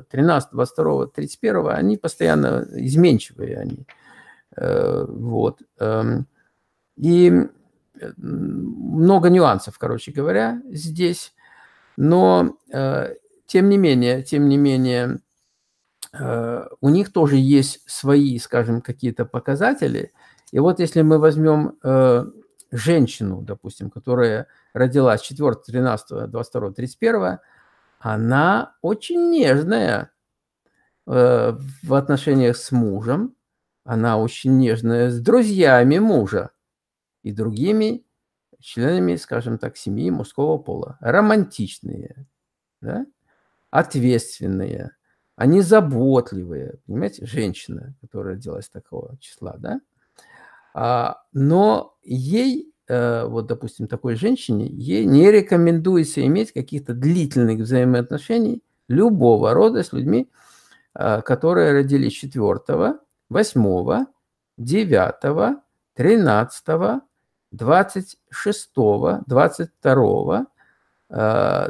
13, 22, 31, они постоянно изменчивые. Они. Э, вот. Эм, и много нюансов, короче говоря, здесь. Но тем не менее, тем не менее, э, у них тоже есть свои, скажем, какие-то показатели. И вот если мы возьмем э, женщину, допустим, которая родилась 4, 13, 22, 31, она очень нежная э, в отношениях с мужем, она очень нежная с друзьями мужа и другими членами, скажем так, семьи мужского пола. Романтичные, да? ответственные, они заботливые, понимаете, женщина, которая родилась такого числа, да? А, но ей, э, вот, допустим, такой женщине, ей не рекомендуется иметь каких-то длительных взаимоотношений любого рода с людьми, э, которые родились 4, 8, 9, 13, 26, 22, э,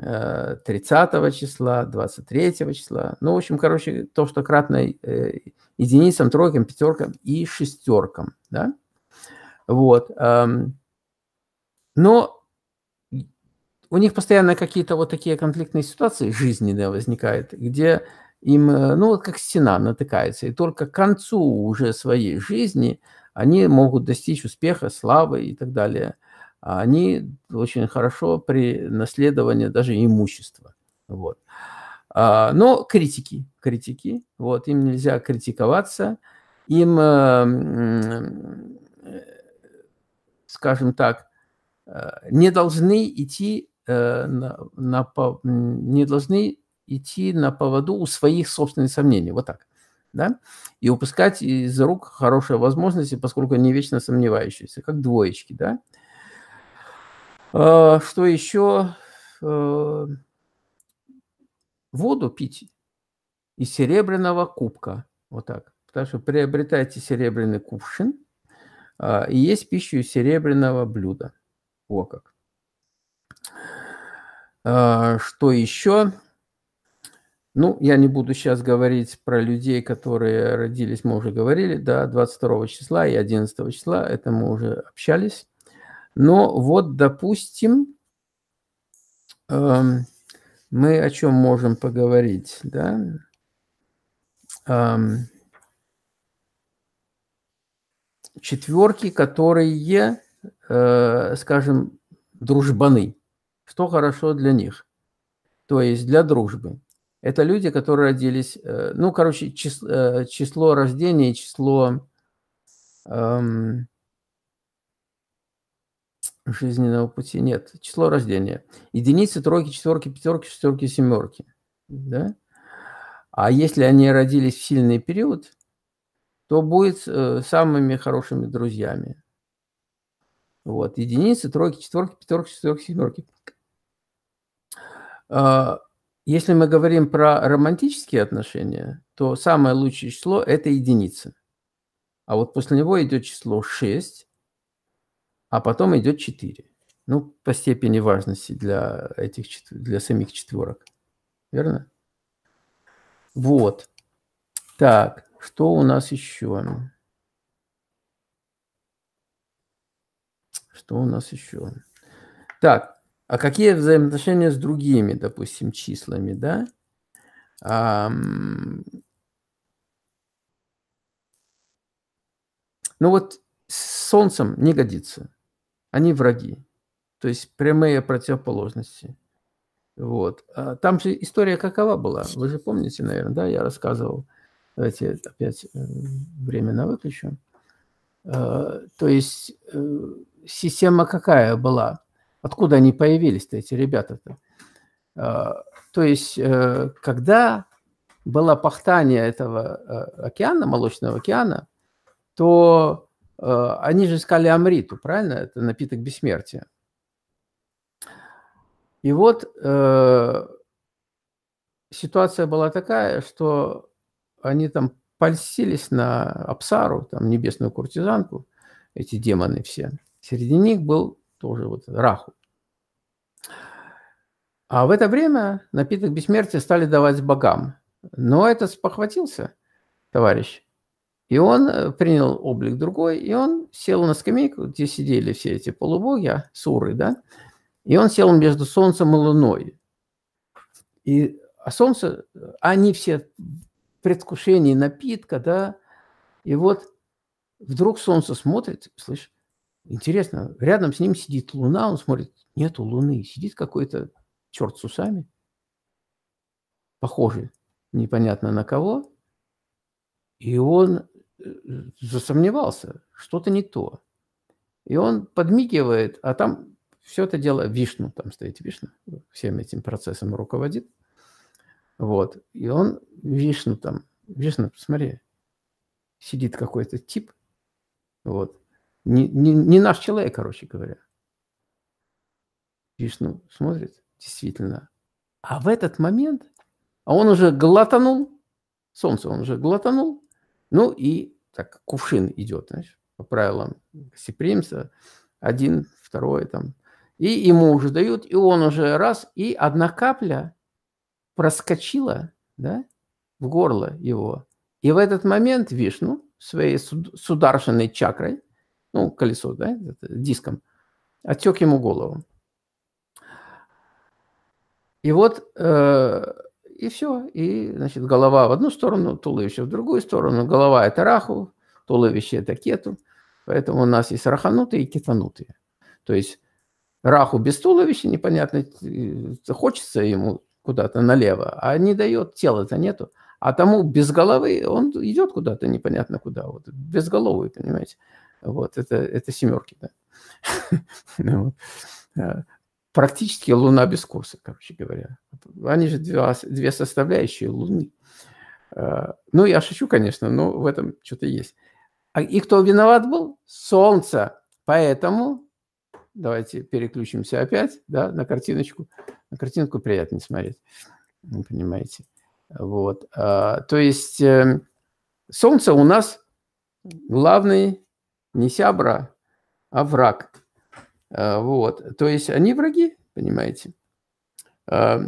30 э, числа, 23 числа. Ну, в общем, короче, то, что кратно э, единицам, тройкам, пятеркам и шестеркам, да. Вот. Эм, но у них постоянно какие-то вот такие конфликтные ситуации жизненные возникают, где им, э, ну, вот как стена натыкается, и только к концу уже своей жизни они могут достичь успеха, славы и так далее – а они очень хорошо при наследовании даже имущества. Вот. А, но критики, критики, вот, им нельзя критиковаться, им, э, э, скажем так, э, не должны идти на, на, не должны идти на поводу у своих собственных сомнений, вот так, да, и упускать из рук хорошие возможности, поскольку они вечно сомневающиеся, как двоечки, да, Э, что еще? Э, воду пить из серебряного кубка. Вот так. Потому что приобретайте серебряный кувшин э, и есть пищу из серебряного блюда. О как. Что еще? Ну, я не буду сейчас говорить про людей, которые родились, мы уже говорили, да, 22 числа и 11 числа, это мы уже общались. Но вот, допустим, эм, мы о чем можем поговорить, да? Эм, Четверки, которые, э, скажем, дружбаны. Что хорошо для них? То есть для дружбы. Это люди, которые родились, э, ну, короче, число, э, число рождения, число эм, жизненного пути. Нет, число рождения. Единицы, тройки, четверки, пятерки, шестерки, семерки. Да? А если они родились в сильный период, то будет э, самыми хорошими друзьями. Вот. Единицы, тройки, четверки, пятерки, четверки семерки. Э, если мы говорим про романтические отношения, то самое лучшее число – это единица. А вот после него идет число 6, а потом идет 4. Ну, по степени важности для этих для самих четверок. Верно? Вот. Так, что у нас еще? Что у нас еще? Так, а какие взаимоотношения с другими, допустим, числами, да? А, ну вот с Солнцем не годится они враги. То есть прямые противоположности. Вот. А там же история какова была? Вы же помните, наверное, да? Я рассказывал. Давайте опять э, временно выключу. А, то есть э, система какая была? Откуда они появились-то, эти ребята-то? А, то есть, э, когда было пахтание этого океана, молочного океана, то Э, они же искали амриту, правильно? Это напиток бессмертия. И вот э, ситуация была такая, что они там польстились на Апсару, там небесную куртизанку, эти демоны все. Среди них был тоже вот Раху. А в это время напиток бессмертия стали давать богам. Но этот спохватился, товарищ, и он э, принял облик другой, и он сел на скамейку, где сидели все эти полубоги, а, суры, да, и он сел между солнцем и луной. И а солнце, они все в предвкушении напитка, да, и вот вдруг солнце смотрит, слышь, интересно, рядом с ним сидит луна, он смотрит, нету луны, сидит какой-то черт с усами, похожий непонятно на кого, и он засомневался, что-то не то. И он подмигивает, а там все это дело Вишну, там стоит Вишну, всем этим процессом руководит. Вот. И он Вишну там, Вишну, посмотри, сидит какой-то тип, вот. Не, не, не наш человек, короче говоря. Вишну смотрит, действительно. А в этот момент, а он уже глотанул, солнце он уже глотанул, ну и так, кувшин идет, знаешь, по правилам гостеприимства. Один, второй там. И ему уже дают, и он уже раз, и одна капля проскочила, да, в горло его. И в этот момент Вишну своей сударшиной чакрой, ну, колесо, да, диском, отек ему голову. И вот э, и все. И, значит, голова в одну сторону, туловище в другую сторону. Голова – это раху, туловище – это кету. Поэтому у нас есть раханутые и кетанутые. То есть раху без туловища, непонятно, э, хочется ему куда-то налево, а не дает, тела-то нету. А тому без головы он идет куда-то непонятно куда. Вот, без головы, понимаете. Вот, это, это семерки, да. Ну а, практически Луна без курса, короче говоря. Они же две две составляющие Луны. Э, ну, я шучу, конечно, но в этом что-то есть. А и кто виноват был? Солнце. Поэтому давайте переключимся опять да, на картиночку. На картинку приятно смотреть, вы понимаете. Вот. А, то есть э, Солнце у нас главный не сябра, а враг. А, вот. То есть они враги, понимаете. А,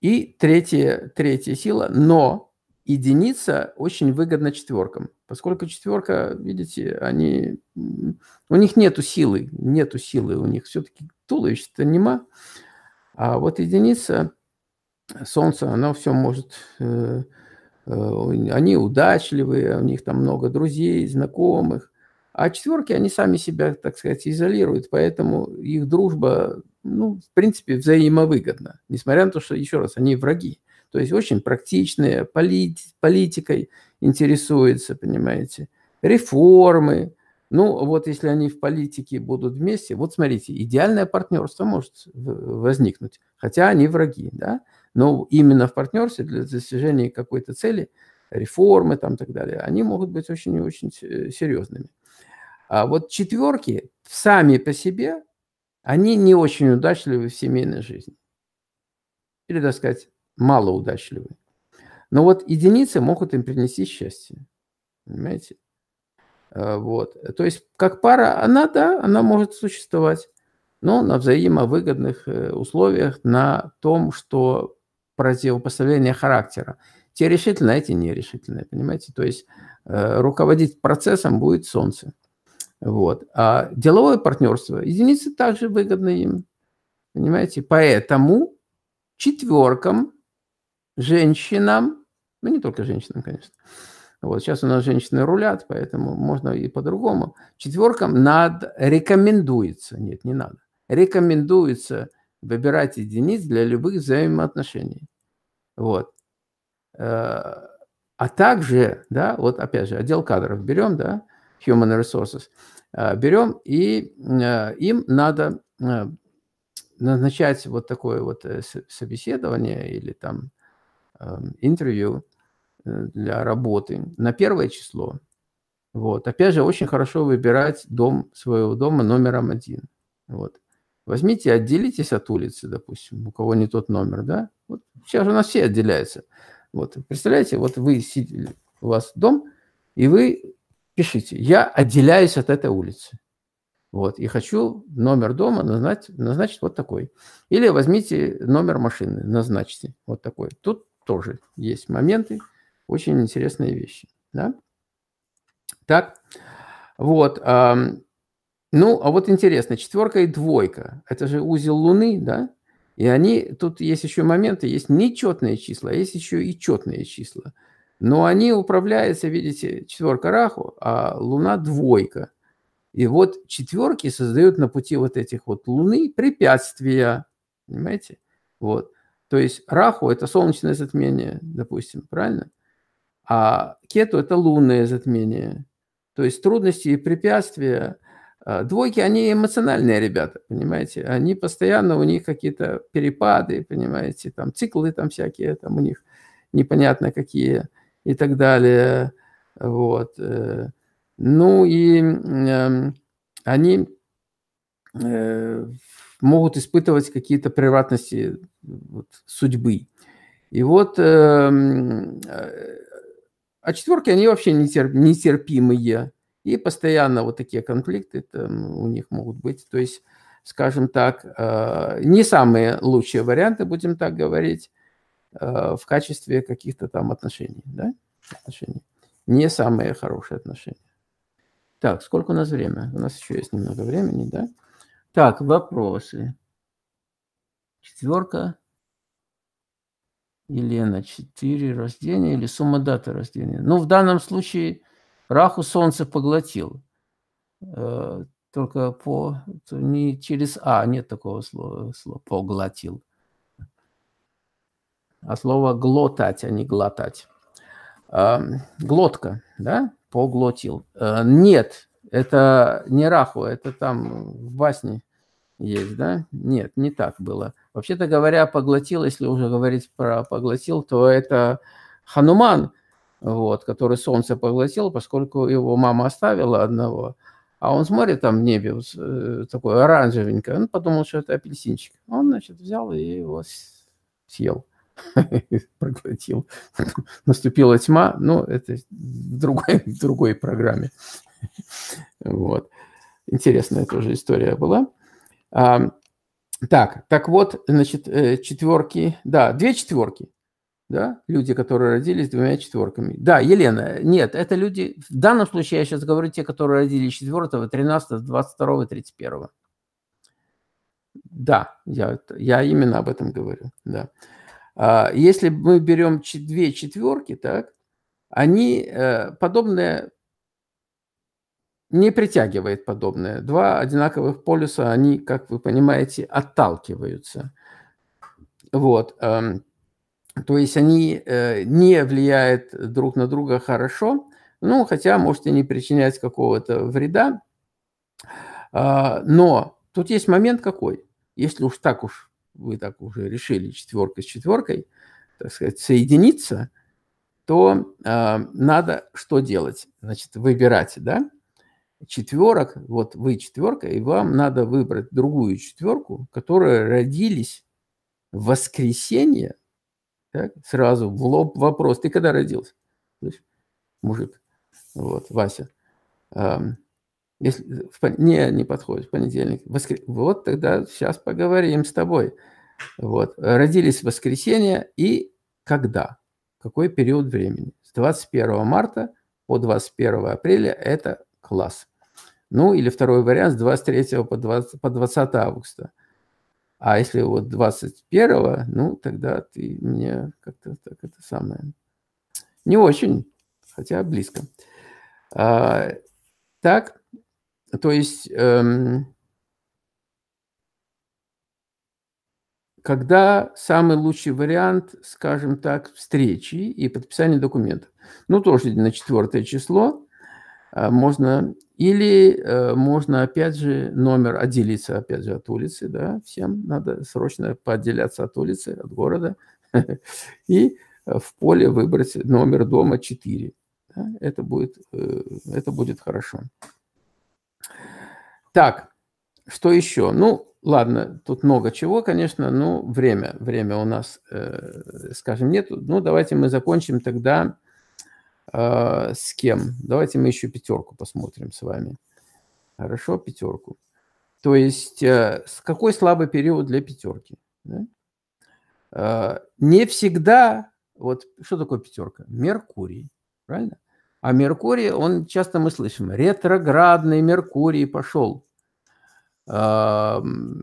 и третья, третья сила, но единица очень выгодна четверкам, поскольку четверка, видите, они, у них нету силы, нету силы у них, все-таки туловище-то нема, а вот единица, солнце, оно все может, э, э, они удачливые, у них там много друзей, знакомых, а четверки, они сами себя, так сказать, изолируют, поэтому их дружба, ну, в принципе, взаимовыгодна, несмотря на то, что, еще раз, они враги. То есть очень практичные, полит, политикой интересуются, понимаете, реформы. Ну, вот если они в политике будут вместе, вот смотрите, идеальное партнерство может возникнуть, хотя они враги, да, но именно в партнерстве для достижения какой-то цели, реформы там и так далее, они могут быть очень и очень э, серьезными. А вот четверки сами по себе, они не очень удачливы в семейной жизни. Или, так сказать, малоудачливы. Но вот единицы могут им принести счастье. Понимаете? А, вот. То есть, как пара, она, да, она может существовать, но на взаимовыгодных э, условиях, на том, что противопоставление характера. Те решительные, а эти нерешительные, понимаете? То есть, э, руководить процессом будет солнце. Вот. А деловое партнерство, единицы также выгодны им. Понимаете? Поэтому четверкам, женщинам, ну не только женщинам, конечно, вот сейчас у нас женщины рулят, поэтому можно и по-другому. Четверкам надо, рекомендуется, нет, не надо, рекомендуется выбирать единиц для любых взаимоотношений. Вот. Э, а также, да, вот опять же, отдел кадров берем, да, Human Resources, э, берем, и э, им надо э, назначать вот такое вот собеседование или там эм, интервью для работы на первое число. Вот. Опять же, очень хорошо выбирать дом своего дома номером один. Вот. Возьмите, отделитесь от улицы, допустим, у кого не тот номер, да? Вот сейчас же у нас все отделяются. Вот. Представляете, вот вы сидели, у вас дом, и вы пишите, я отделяюсь от этой улицы. Вот, и хочу номер дома назначить, назначить вот такой. Или возьмите номер машины, назначьте вот такой. Тут тоже есть моменты, очень интересные вещи. Да? Так, вот. Ну, а вот интересно, четверка и двойка, это же узел Луны, да? И они, тут есть еще моменты, есть нечетные числа, а есть еще и четные числа. Но они управляются, видите, четверка Раху, а Луна двойка. И вот четверки создают на пути вот этих вот Луны препятствия, понимаете? Вот. То есть Раху – это солнечное затмение, допустим, правильно? А Кету – это лунное затмение. То есть трудности и препятствия. А, двойки, они эмоциональные ребята, понимаете? Они постоянно, у них какие-то перепады, понимаете? Там циклы там всякие там у них непонятно какие и так далее. Вот. Э, ну и э, они э, могут испытывать какие-то превратности вот, судьбы. И вот а четверки, они вообще нетер, нетерпимые. И постоянно вот такие конфликты там у них могут быть. То есть, скажем так, не самые лучшие варианты, будем так говорить. Э, в качестве каких-то там отношений, да? отношения Не самые хорошие отношения. Так, сколько у нас время? У нас еще есть немного времени, да? Так, вопросы. Четверка. Елена, четыре рождения или сумма даты рождения? Ну, в данном случае Раху солнце поглотил. Э, только по... Не через А, нет такого слова. слова поглотил а слово глотать, а не глотать. Эм, Глотка, да, поглотил. Э, Нет, это не раху, это там в басне есть, да? Нет, не так было. Вообще-то говоря, поглотил, если уже говорить про поглотил, то это Хануман, вот, который солнце поглотил, поскольку его мама оставила одного. А он смотрит там в небе, вот, э, такое оранжевенькое, он подумал, что это апельсинчик. Он, значит, взял и его съел. проглотил. Наступила тьма, но это в другой, в другой программе. вот. Интересная тоже история была. А, так, так вот, значит, э, четверки, да, две четверки, да, люди, которые родились двумя четверками. Да, Елена, нет, это люди, в данном случае я сейчас говорю те, которые родились 4, 13, 22, 31. Да, я, я именно об этом говорю, да. А если мы берем две четверки, так, они э, подобное не притягивает подобное. Два одинаковых полюса, они, как вы понимаете, отталкиваются. Вот. Эм, то есть они э, не влияют друг на друга хорошо, ну, хотя, может, и не причинять какого-то вреда. А, но тут есть момент какой. Если уж так уж вы так уже решили четверка с четверкой, так сказать, соединиться, то э, надо что делать? Значит, выбирать, да? Четверок, вот вы четверка, и вам надо выбрать другую четверку, которая родились в воскресенье, так, сразу в лоб вопрос. Ты когда родился? Слышь, мужик, вот, Вася. Если, в, не, не подходит, в понедельник. Воскр... Вот тогда сейчас поговорим с тобой. Вот. Родились в воскресенье и когда? Какой период времени? С 21 марта по 21 апреля это класс. Ну, или второй вариант с 23 по 20, по 20 августа. А если вот 21, ну, тогда ты мне как-то так это самое... Не очень, хотя близко. А, так, то есть, эм, когда самый лучший вариант, скажем так, встречи и подписания документа. Ну, тоже на четвертое число э, можно, или э, можно, опять же, номер отделиться, опять же, от улицы, да, всем надо срочно поотделяться от улицы, от города, и в поле выбрать номер дома 4. Это будет, э, это будет хорошо. Так, что еще? Ну, ладно, тут много чего, конечно, но время, время у нас, э, скажем, нет. Ну, давайте мы закончим тогда э, с кем? Давайте мы еще пятерку посмотрим с вами. Хорошо, пятерку. То есть, э, какой слабый период для пятерки? Да? Э, не всегда, вот что такое пятерка? Меркурий, правильно? А Меркурий, он часто мы слышим, ретроградный Меркурий пошел. Меркурий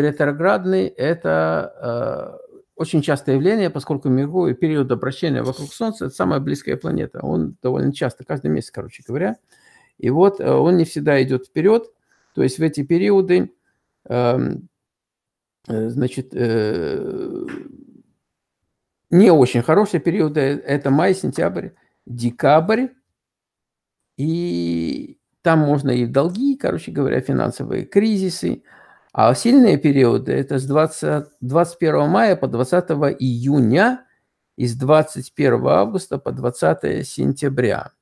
ретроградный – это э, очень частое явление, поскольку Меркурий период обращения вокруг Солнца – это самая близкая планета. Он довольно часто, каждый месяц, короче говоря. И вот э, он не всегда идет вперед. То есть в эти периоды, э, значит, не очень хорошие периоды. Это май, сентябрь, декабрь. И там можно и долги, короче говоря, финансовые кризисы. А сильные периоды – это с 20, 21 мая по 20 июня и с 21 августа по 20 сентября.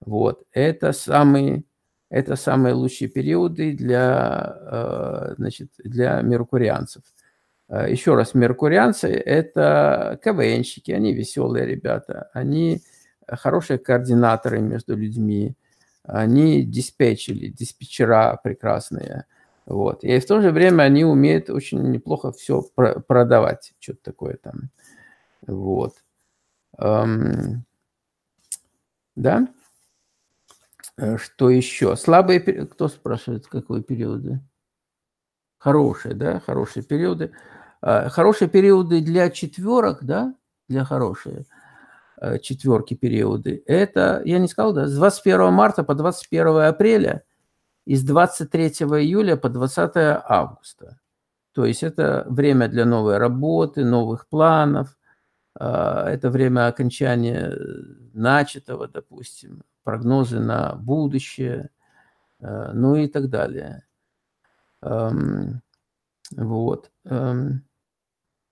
Вот. Это самые, это самые лучшие периоды для, э, значит, для меркурианцев – Э, еще раз, меркурианцы – это КВНщики, они веселые ребята, они э, хорошие координаторы между людьми, они диспетчили, диспетчера прекрасные. Вот. И в то же время они умеют очень неплохо все продавать, что-то такое там. Вот. Эм, да? Э, что еще? Слабые периоды. Кто спрашивает, какой периоды? Хорошие, да? Хорошие периоды. Э, хорошие периоды для четверок, да, для хорошие э, четверки периоды, это, я не сказал, да, с 21 марта по 21 апреля и с 23 июля по 20 августа. То есть это время для новой работы, новых планов, э, это время окончания начатого, допустим, прогнозы на будущее, ну и так далее. Эм, вот. Эм.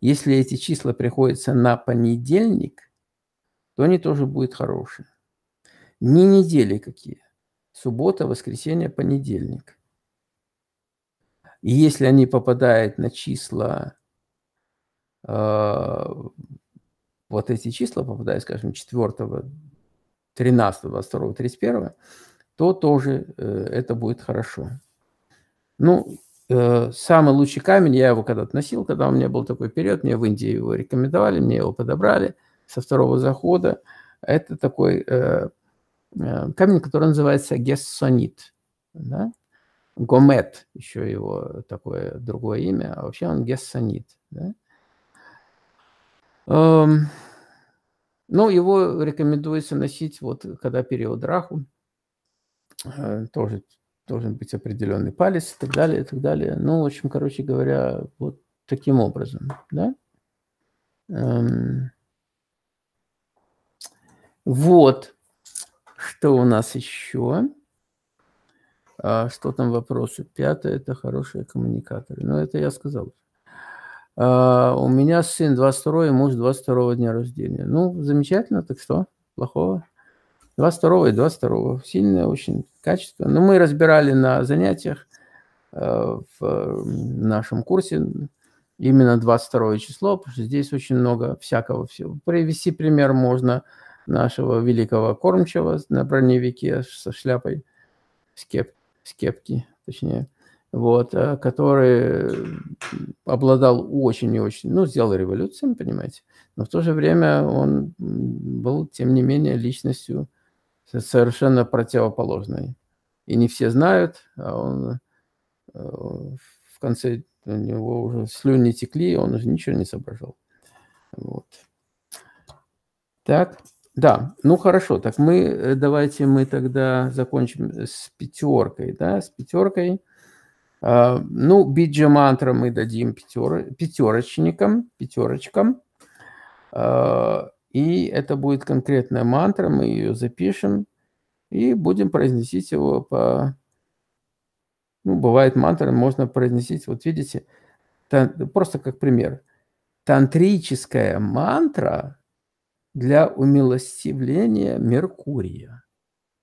Если эти числа приходятся на понедельник, то они тоже будут хорошие. Не недели какие. Суббота, воскресенье, понедельник. И если они попадают на числа, э, вот эти числа попадают, скажем, 4, 13, 22, 31, то тоже э, это будет хорошо. Ну, Э, самый лучший камень, я его когда-то носил, когда у меня был такой период, мне в Индии его рекомендовали, мне его подобрали со второго захода. Это такой э, э камень, который называется гессонит. Да? Гомет, еще его такое другое имя, а вообще он гессонит. Да? Эм, ну, его рекомендуется носить, вот когда период раху, э, тоже должен быть определенный палец и так далее, и так далее. Ну, в общем, короче говоря, вот таким образом, да. Эм. Вот, что у нас еще? А что там вопросы? Пятое – это хорошие коммуникаторы. Ну, это я сказал. А, у меня сын 22 муж 22 дня рождения. Ну, замечательно, так что? Плохого? 22 и 22. Сильное очень качество. Но мы разбирали на занятиях э, в э, нашем курсе именно 22 число, потому что здесь очень много всякого всего. Привести пример можно нашего великого кормчего на броневике со шляпой скеп, скепки, точнее, вот, э, который обладал очень и очень, ну, сделал революцию, понимаете, но в то же время он был, тем не менее, личностью совершенно противоположной. И не все знают, а он э, в конце у него уже слюни текли, он уже ничего не соображал. Вот. Так, да, ну хорошо, так мы, э, давайте мы тогда закончим с пятеркой, да, с пятеркой. А, ну, биджа мантра мы дадим пятер, пятерочникам, пятерочкам. А, и это будет конкретная мантра, мы ее запишем и будем произносить его по... Ну, бывает мантра, можно произносить, вот видите, тан... просто как пример. Тантрическая мантра для умилостивления Меркурия.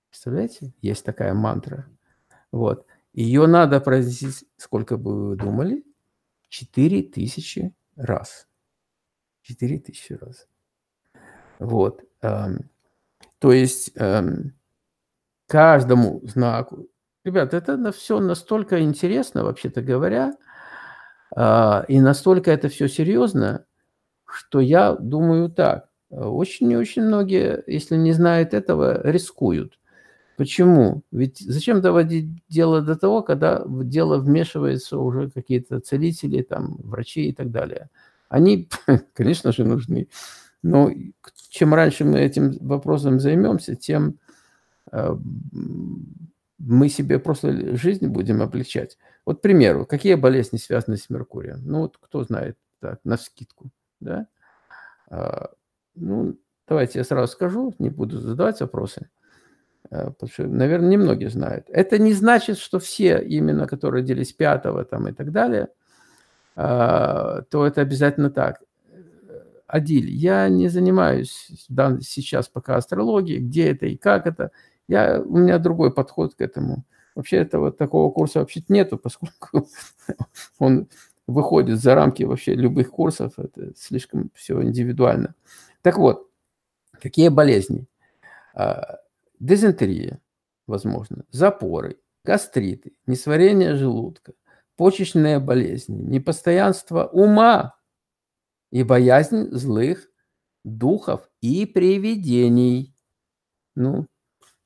Представляете? Есть такая мантра. Вот. Ее надо произнести, сколько бы вы думали, 4000 раз. 4000 раз. Вот. Эм, то есть эм, каждому знаку. Ребят, это все настолько интересно, вообще-то говоря, э, и настолько это все серьезно, что я думаю так. Очень и очень многие, если не знают этого, рискуют. Почему? Ведь зачем доводить дело до того, когда в дело вмешиваются уже какие-то целители, там, врачи и так далее. Они, конечно же, нужны. Но чем раньше мы этим вопросом займемся, тем э, мы себе просто жизнь будем облегчать. Вот, к примеру, какие болезни связаны с Меркурием? Ну, вот кто знает, так, на скидку, да? А, ну, давайте я сразу скажу, не буду задавать вопросы, э, потому что, наверное, немногие знают. Это не значит, что все именно, которые родились пятого там и так далее, а, то это обязательно так. Адиль, я не занимаюсь сейчас пока астрологией, где это и как это. Я, у меня другой подход к этому. Вообще этого такого курса вообще нету, поскольку он выходит за рамки вообще любых курсов. Это слишком все индивидуально. Так вот, какие болезни? А, дизентерия, возможно, запоры, гастриты, несварение желудка, почечные болезни, непостоянство ума, и боязнь злых духов и привидений. Ну,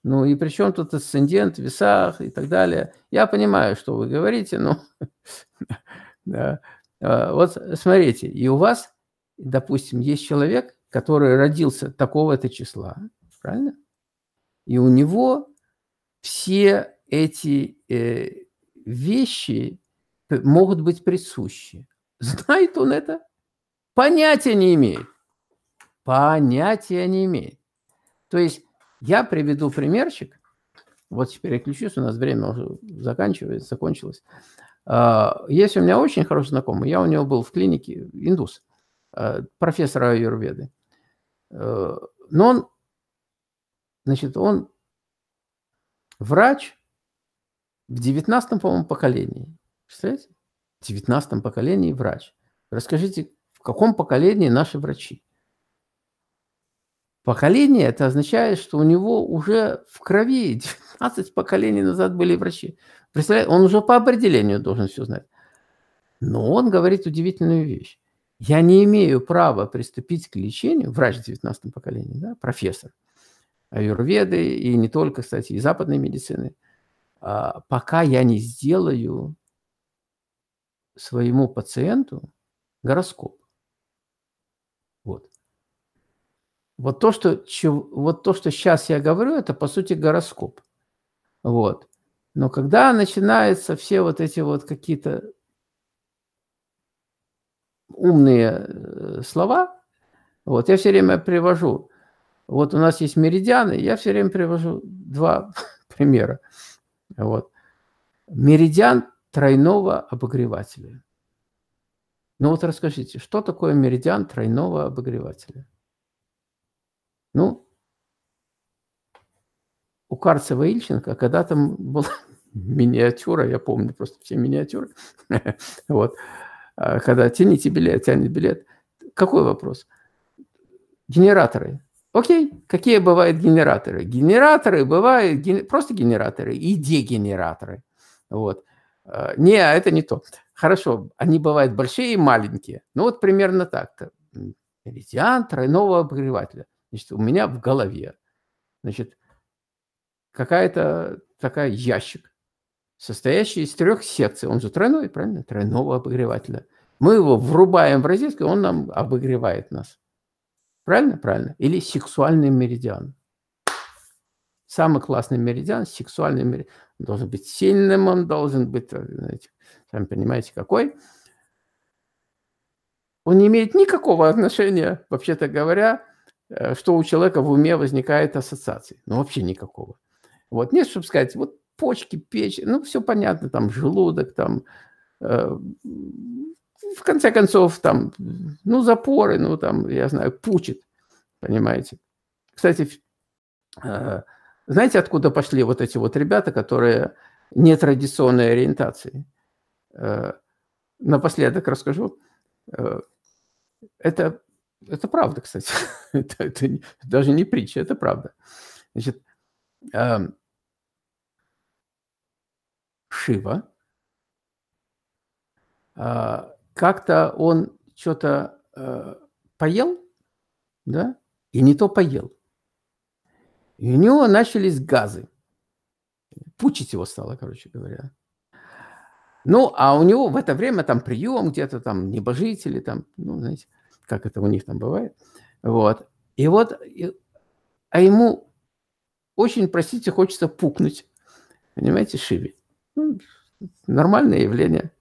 ну и при чем тут асцендент, весах и так далее. Я понимаю, что вы говорите, но да. А, вот смотрите, и у вас, допустим, есть человек, который родился такого-то числа, правильно? И у него все эти э, вещи могут быть присущи. Знает он это? Понятия не имеет. Понятия не имеет. То есть я приведу примерчик. Вот теперь я переключусь, у нас время уже заканчивается, закончилось. А, есть у меня очень хороший знакомый, я у него был в клинике, индус, а, профессор аюрведы. А, но он, значит, он врач в 19 по-моему, поколении. Представляете? В 19 поколении врач. Расскажите, в каком поколении наши врачи? Поколение – это означает, что у него уже в крови 19 поколений назад были врачи. Представляете, он уже по определению должен все знать. Но он говорит удивительную вещь. Я не имею права приступить к лечению, врач 19 поколении, да, профессор, аюрведы и не только, кстати, и западной медицины, а, пока я не сделаю своему пациенту гороскоп. Вот то, что, вот то, что сейчас я говорю, это, по сути, гороскоп. Вот. Но когда начинаются все вот эти вот какие-то умные э, слова, вот я все время привожу, вот у нас есть меридианы, я все время привожу два примера. Вот. Меридиан тройного обогревателя. Ну вот расскажите, что такое меридиан тройного обогревателя? Ну, у Карцева и Ильченко когда-то была миниатюра, я помню просто все миниатюры, вот, а, когда тяните билет, тянет билет. Какой вопрос? Генераторы. Окей, какие бывают генераторы? Генераторы бывают, ген... просто генераторы и дегенераторы. Вот. А, не, а это не то. Хорошо, они бывают большие и маленькие. Ну вот примерно так-то. Меридиан тройного обогревателя – Значит, у меня в голове, значит, какая-то такая ящик, состоящий из трех секций. Он же тройной, правильно? Тройного обогревателя. Мы его врубаем в розетку, он нам обогревает нас. Правильно? Правильно. Или сексуальный меридиан. Самый классный меридиан, сексуальный меридиан. Он должен быть сильным, он должен быть, э, знаете, сами понимаете, какой. Он не имеет никакого отношения, вообще-то говоря, Э, что у человека в уме возникает ассоциации. Ну, вообще никакого. Вот, нет, чтобы сказать, вот почки, печень, ну, все понятно, там, желудок, там, э, в конце концов, там, ну, запоры, ну, там, я знаю, пучит, понимаете. Кстати, э, знаете, откуда пошли вот эти вот ребята, которые нетрадиционной ориентации? Э, напоследок расскажу. Э, это это правда, кстати. это, это даже не притча, это правда. Значит, э, Шива, э, как-то он что-то э, поел, да, и не то поел. И у него начались газы. Пучить его стало, короче говоря. Ну, а у него в это время там прием где-то там небожители, там, ну, знаете как это у них там бывает. Вот. И вот, и, а ему очень, простите, хочется пукнуть. Понимаете, Шиви? Ну, нормальное явление.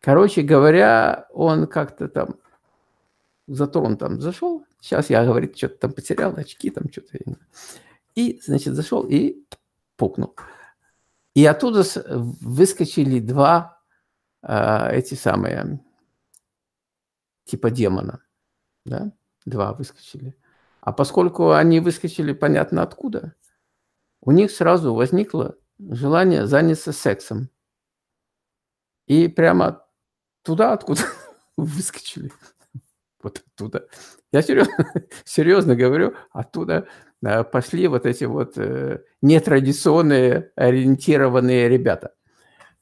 Короче говоря, он как-то там за трон там зашел. Сейчас я, говорит, что-то там потерял, очки там что-то. И, значит, зашел и пукнул. И оттуда выскочили два э, эти самые, типа демона да, два выскочили. А поскольку они выскочили понятно откуда, у них сразу возникло желание заняться сексом. И прямо туда, откуда выскочили. Вот оттуда. Я серьезно, серьезно говорю, оттуда э, пошли вот эти вот э, нетрадиционные ориентированные ребята.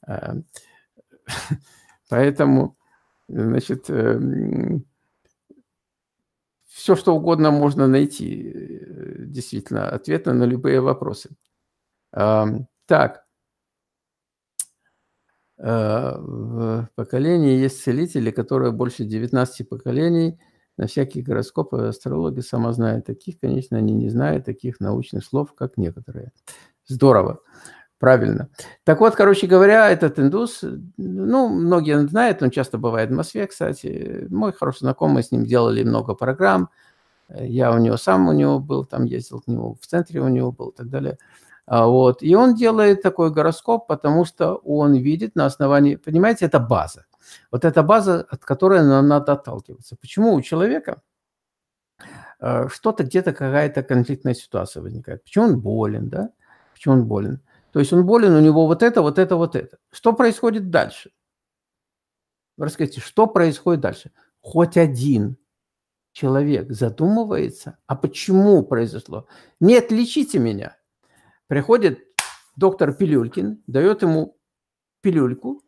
Э, поэтому, значит, эм, все, что угодно можно найти, э, действительно, ответы на любые вопросы. Так. Э, в поколении есть целители, которые больше 19 поколений на всякие гороскопы. Астрологи сама знает таких, конечно, они не знают таких научных слов, как некоторые. Здорово. Правильно. Так вот, короче говоря, этот индус, ну, многие знают, он часто бывает в Москве, кстати. Мой хороший знакомый, с ним делали много программ. Я у него сам у него был, там ездил к нему, в центре у него был и так далее. А вот. И он делает такой гороскоп, потому что он видит на основании... Понимаете, это база. Вот эта база, от которой нам надо отталкиваться. Почему у человека э, что-то где-то какая-то конфликтная ситуация возникает? Почему он болен, да? Почему он болен? То есть он болен, у него вот это, вот это, вот это. Что происходит дальше? Вы расскажите, что происходит дальше? Хоть один человек задумывается, а почему произошло? Нет, лечите меня. Приходит доктор Пилюлькин, дает ему пилюльку,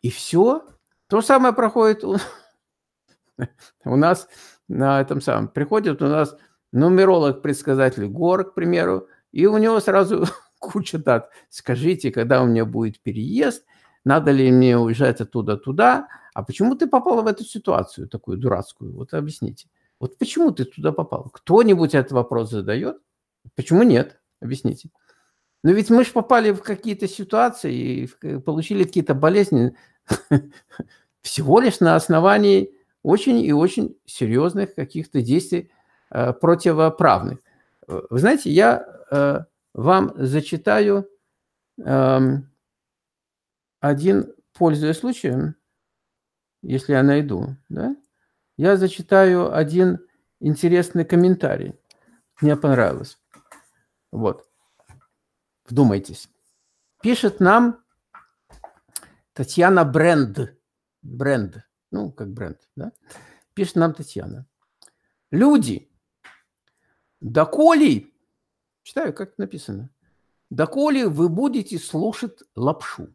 и все. То самое проходит у, у нас на этом самом. Приходит у нас нумеролог-предсказатель Гор, к примеру, и у него сразу куча дат. Скажите, когда у меня будет переезд, надо ли мне уезжать оттуда туда, а почему ты попала в эту ситуацию такую дурацкую? Вот объясните. Вот почему ты туда попал? Кто-нибудь этот вопрос задает? Почему нет? Объясните. Но ведь мы же попали в какие-то ситуации и получили какие-то болезни всего лишь на основании очень и очень серьезных каких-то действий э, противоправных. Вы знаете, я э, вам зачитаю эм, один, пользуясь случаем, если я найду, да, я зачитаю один интересный комментарий. Мне понравилось. Вот. Вдумайтесь. Пишет нам Татьяна Бренд. Бренд. Ну, как бренд, да? Пишет нам Татьяна. Люди, доколе Читаю, как написано. «Доколе вы будете слушать лапшу».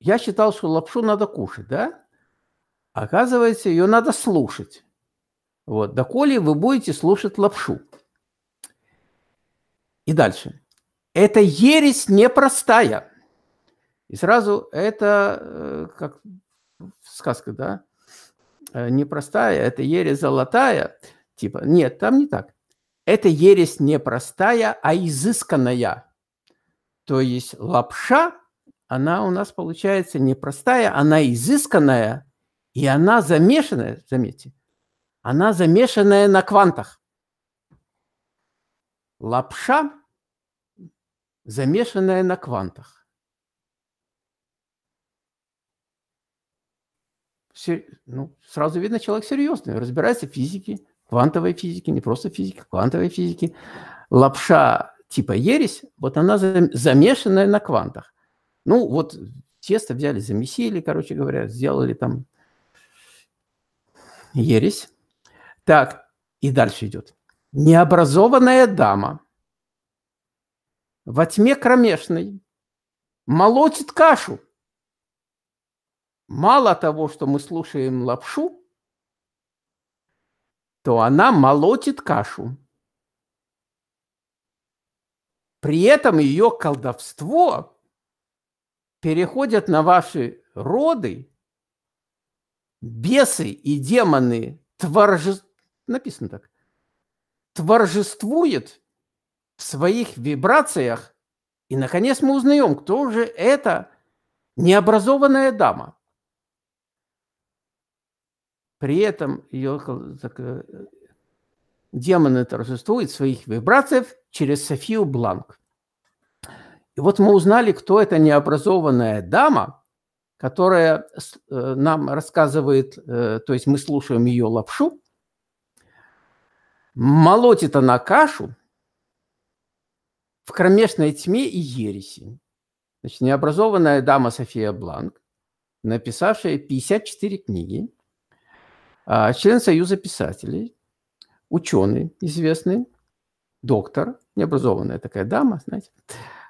Я считал, что лапшу надо кушать, да? Оказывается, ее надо слушать. Вот. Доколе вы будете слушать лапшу. И дальше. Это ересь непростая. И сразу это, э, как сказка, да, «Э, непростая, это ересь золотая – Типа, нет, там не так. Это ересь не простая, а изысканная. То есть лапша, она у нас получается не простая, она изысканная, и она замешанная, заметьте, она замешанная на квантах. Лапша, замешанная на квантах. Все, ну, сразу видно, человек серьезный, разбирается в физике, квантовой физики, не просто физики, квантовой физики. Лапша типа ересь, вот она замешанная на квантах. Ну, вот тесто взяли, замесили, короче говоря, сделали там ересь. Так, и дальше идет. Необразованная дама во тьме кромешной молотит кашу. Мало того, что мы слушаем лапшу, то она молотит кашу. При этом ее колдовство переходит на ваши роды. Бесы и демоны творже... написано так, творжествует в своих вибрациях. И, наконец, мы узнаем, кто же эта необразованная дама. При этом ее так, э, демоны торжествуют своих вибрациев через Софию Бланк. И вот мы узнали, кто эта необразованная дама, которая э, нам рассказывает, э, то есть мы слушаем ее лапшу, молотит она кашу в кромешной тьме и ереси. Значит, необразованная дама София Бланк, написавшая 54 книги – а, член Союза писателей, ученый известный, доктор, необразованная такая дама, знаете,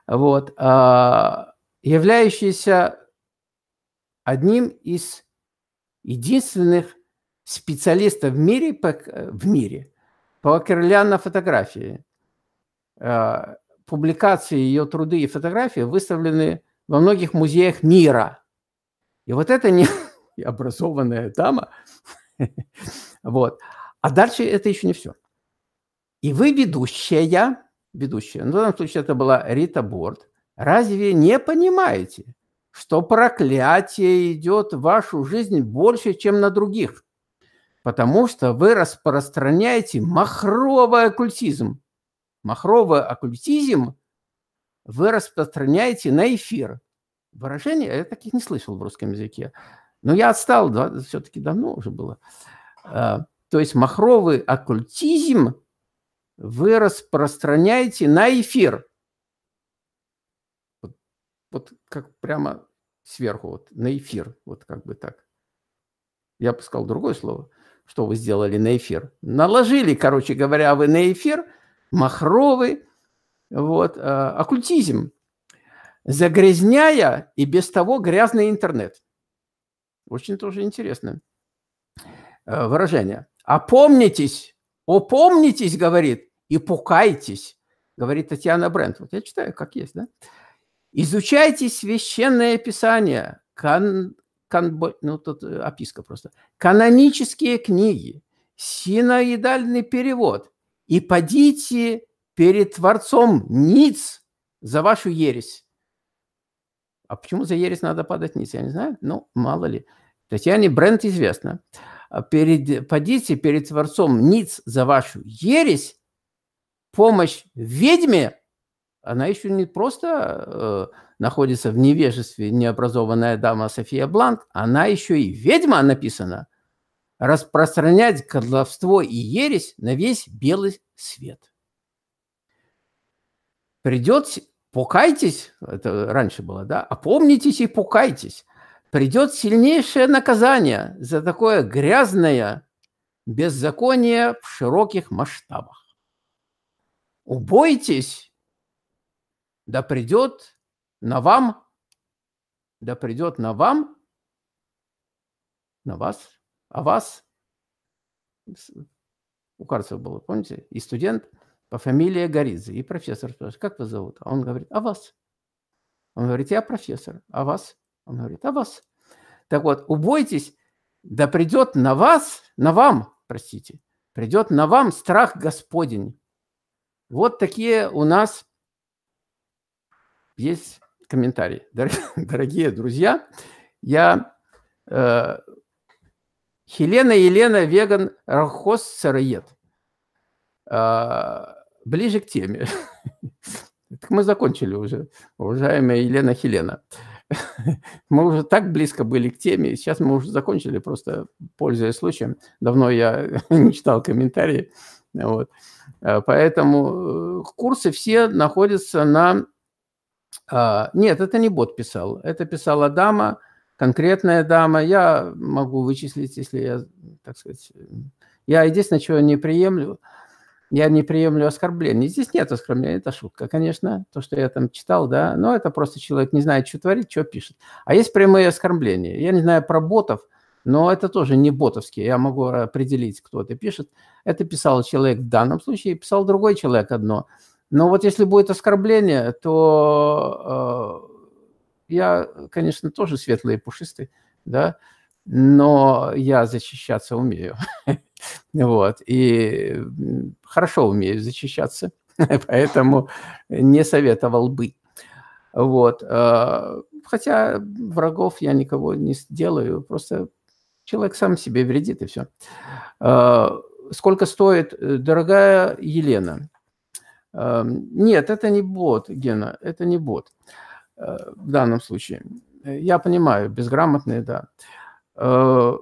вот, а, являющийся одним из единственных специалистов в мире по, в мире, по фотографии. А, публикации ее труды и фотографии выставлены во многих музеях мира. И вот эта необразованная дама вот. А дальше это еще не все. И вы ведущая, ведущая, ну, в данном случае это была Рита Борт, разве не понимаете, что проклятие идет в вашу жизнь больше, чем на других? Потому что вы распространяете махровый оккультизм. Махровый оккультизм вы распространяете на эфир. Выражение я таких не слышал в русском языке. Но я отстал, да, все-таки давно уже было. А, то есть махровый оккультизм вы распространяете на эфир. Вот, вот как прямо сверху, вот, на эфир, вот как бы так. Я бы сказал другое слово, что вы сделали на эфир. Наложили, короче говоря, вы на эфир махровый вот, а, оккультизм, загрязняя и без того грязный интернет. Очень тоже интересное э, выражение. «Опомнитесь, опомнитесь, — говорит, — и пукайтесь, — говорит Татьяна Брент». Вот я читаю, как есть, да? «Изучайте священное писание, кан, кан, ну, тут э, описка просто, канонические книги, синоидальный перевод, и подите перед Творцом ниц за вашу ересь, а почему за ересь надо падать низ? Я не знаю, ну, мало ли. То есть я не бренд известно. А перед, подите перед Творцом ниц за вашу ересь, помощь ведьме, она еще не просто э, находится в невежестве, необразованная дама София Бланк, она еще и ведьма написана. Распространять колдовство и ересь на весь белый свет. Придет покайтесь, это раньше было, да, опомнитесь «А и покайтесь. Придет сильнейшее наказание за такое грязное беззаконие в широких масштабах. Убойтесь, да придет на вам, да придет на вам, на вас, а вас, у Карцева было, помните, и студент – по фамилии Горидзе. И профессор спрашивает, как вас зовут? А он говорит, а вас? Он говорит, я профессор. А вас? Он говорит, а вас? Так вот, убойтесь, да придет на вас, на вам, простите, придет на вам страх Господень. Вот такие у нас есть комментарии. Дорогие друзья, я э, Хелена Елена Веган Рахос Сыроед. А, ближе к теме. Так мы закончили уже, уважаемая Елена Хелена. Мы уже так близко были к теме, сейчас мы уже закончили, просто пользуясь случаем. Давно я не читал комментарии. Вот. Э, поэтому э, курсы все находятся на... А, нет, это не бот писал, это писала дама, конкретная дама. Я могу вычислить, если я, так сказать... Я единственное, чего не приемлю – я не приемлю оскорблений. Здесь нет оскорбления, это шутка, конечно, то, что я там читал, да, но это просто человек не знает, что творит, что пишет. А есть прямые оскорбления. Я не знаю про ботов, но это тоже не ботовские, я могу определить, кто это пишет. Это писал человек в данном случае, писал другой человек одно. Но вот если будет оскорбление, то э, я, конечно, тоже светлый и пушистый, да, но я защищаться умею. вот. И хорошо умею защищаться, поэтому не советовал бы. Вот. А, хотя врагов я никого не сделаю, просто человек сам себе вредит, и все. А, сколько стоит, э, дорогая Елена? А, нет, это не бот, Гена, это не бот в данном случае. Я понимаю, безграмотные, да. Э,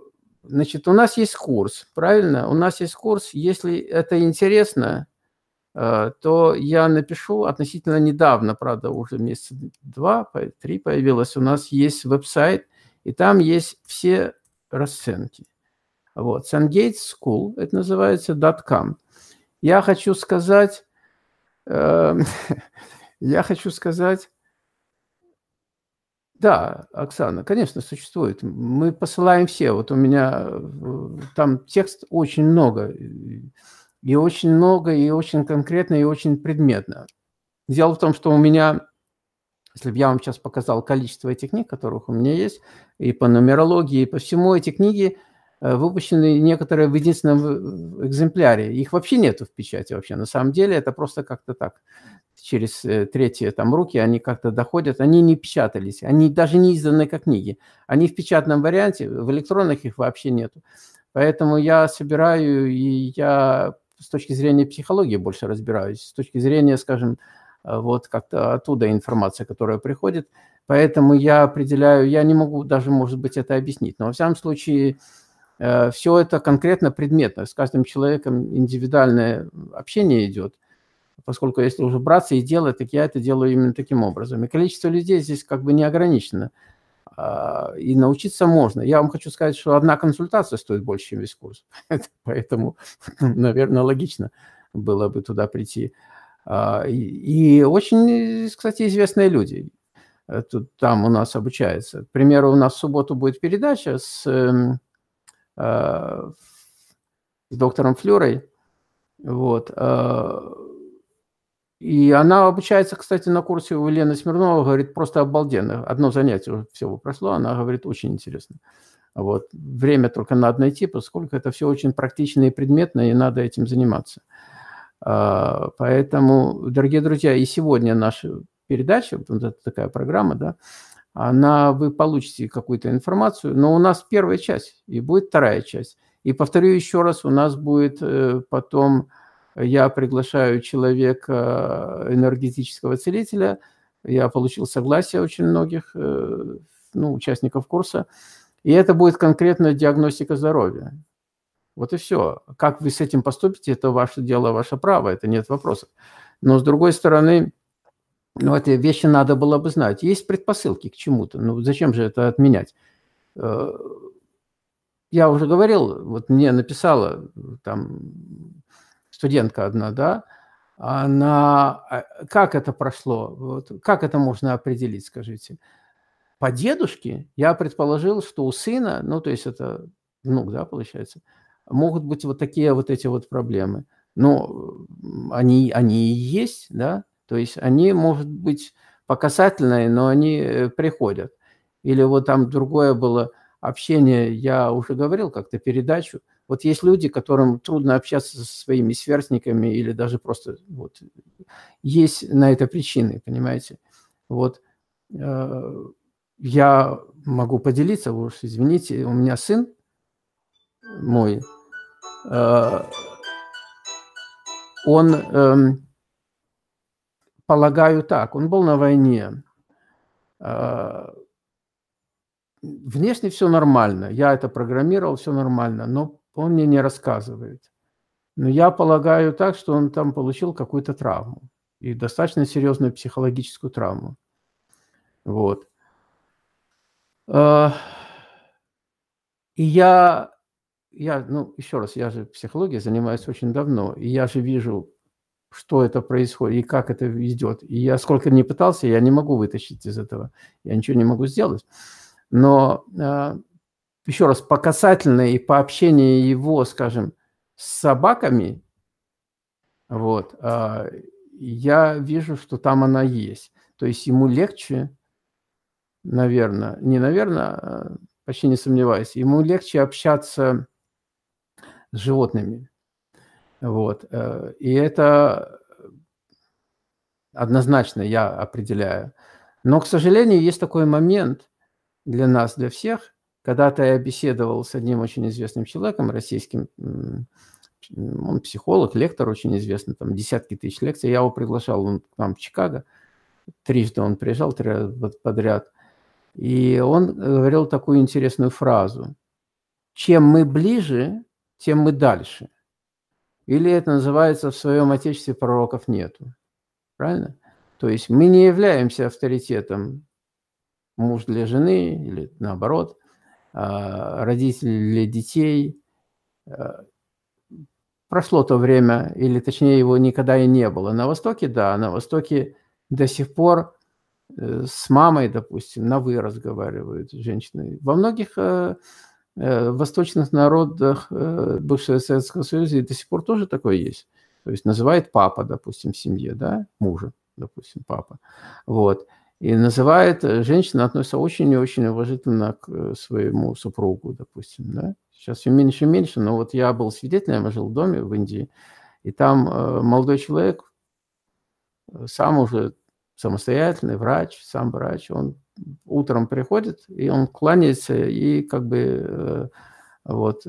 значит, у нас есть курс, правильно? У нас есть курс. Если это интересно, э, то я напишу относительно недавно, правда, уже месяца два, три появилось. У нас есть веб-сайт, и там есть все расценки. Вот, Sungate School, это называется .com. Я хочу сказать, э, я хочу сказать, да, Оксана, конечно, существует. Мы посылаем все. Вот у меня э, там текст очень много. И очень много, и очень конкретно, и очень предметно. Дело в том, что у меня, если бы я вам сейчас показал количество этих книг, которых у меня есть, и по нумерологии, и по всему, эти книги э, выпущены некоторые в единственном э, экземпляре. Их вообще нету в печати вообще. На самом деле это просто как-то так через э, третьи там руки, они как-то доходят, они не печатались, они даже не изданы как книги. Они в печатном варианте, в электронных их вообще нет. Поэтому я собираю, и я с точки зрения психологии больше разбираюсь, с точки зрения, скажем, э, вот как-то оттуда информация, которая приходит. Поэтому я определяю, я не могу даже, может быть, это объяснить, но во всяком случае э, все это конкретно предметно, с каждым человеком индивидуальное общение идет – поскольку если уже браться и делать, так я это делаю именно таким образом. И количество людей здесь как бы не ограничено. А, и научиться можно. Я вам хочу сказать, что одна консультация стоит больше, чем весь курс. Поэтому, наверное, логично было бы туда прийти. А, и очень, кстати, известные люди э, тут, там у нас обучаются. К примеру, у нас в субботу будет передача с, эм, э, с доктором Флюрой. Вот. Э, и она обучается, кстати, на курсе у Елены Смирнова, говорит, просто обалденно. Одно занятие уже все прошло, она говорит, очень интересно. Вот. Время только надо найти, поскольку это все очень практично и предметно, и надо этим заниматься. А, поэтому, дорогие друзья, и сегодня наша передача, вот это такая программа, да, она, вы получите какую-то информацию, но у нас первая часть, и будет вторая часть. И повторю еще раз, у нас будет э, потом я приглашаю человека, э, энергетического целителя, я получил согласие очень многих э, ну, участников курса, и это будет конкретная диагностика здоровья. Вот и все. Как вы с этим поступите, это ваше дело, ваше право, это нет вопросов. Но с другой стороны, ну, эти вещи надо было бы знать. Есть предпосылки к чему-то. Ну, зачем же это отменять? Э, я уже говорил, вот мне написала там студентка одна, да, она... А, как это прошло? Вот, как это можно определить, скажите? По дедушке я предположил, что у сына, ну, то есть это внук, да, получается, могут быть вот такие вот эти вот проблемы. Но ну, они, они и есть, да, то есть они, могут быть, показательные, но они э, приходят. Или вот там другое было общение, я уже говорил как-то передачу – вот есть люди, которым трудно общаться со своими сверстниками или даже просто вот есть на это причины, понимаете. Вот э, я могу поделиться, уж извините, у меня сын мой, э, он, эм, полагаю так, он был на войне, э, внешне все нормально, я это программировал, все нормально, но он мне не рассказывает. Но я полагаю так, что он там получил какую-то травму. И достаточно серьезную психологическую травму. Вот. А, и я, я, ну, еще раз, я же психологией занимаюсь очень давно, и я же вижу, что это происходит и как это идет. И я сколько не пытался, я не могу вытащить из этого, я ничего не могу сделать. Но а, еще раз, по касательной и по общению его, скажем, с собаками, вот, а, я вижу, что там она есть. То есть ему легче, наверное, не наверное, а, почти не сомневаюсь, ему легче общаться с животными. Вот. Э, и это однозначно я определяю. Но, к сожалению, есть такой момент для нас, для всех – когда-то я беседовал с одним очень известным человеком, российским, он психолог, лектор очень известный, там десятки тысяч лекций. Я его приглашал, он к нам в Чикаго. Трижды он приезжал, три подряд. И он э, говорил такую интересную фразу. Чем мы ближе, тем мы дальше. Или это называется «в своем отечестве пророков нету». Правильно? То есть мы не являемся авторитетом муж для жены или наоборот. А, родители для детей. А, прошло то время, или точнее его никогда и не было. На Востоке, да, на Востоке до сих пор э, с мамой, допустим, на «вы» разговаривают женщины. Во многих э, э, восточных народах бывшего Советского Союза и до сих пор тоже такое есть. То есть называет папа, допустим, в семье, да, мужа, допустим, папа. Вот. И называет, э, женщина относится очень и очень уважительно к э, своему супругу, допустим, да. Сейчас все меньше и меньше, но вот я был свидетелем, я жил в доме в Индии, и там э, молодой человек, сам уже самостоятельный врач, сам врач, он утром приходит, и он кланяется, и как бы вот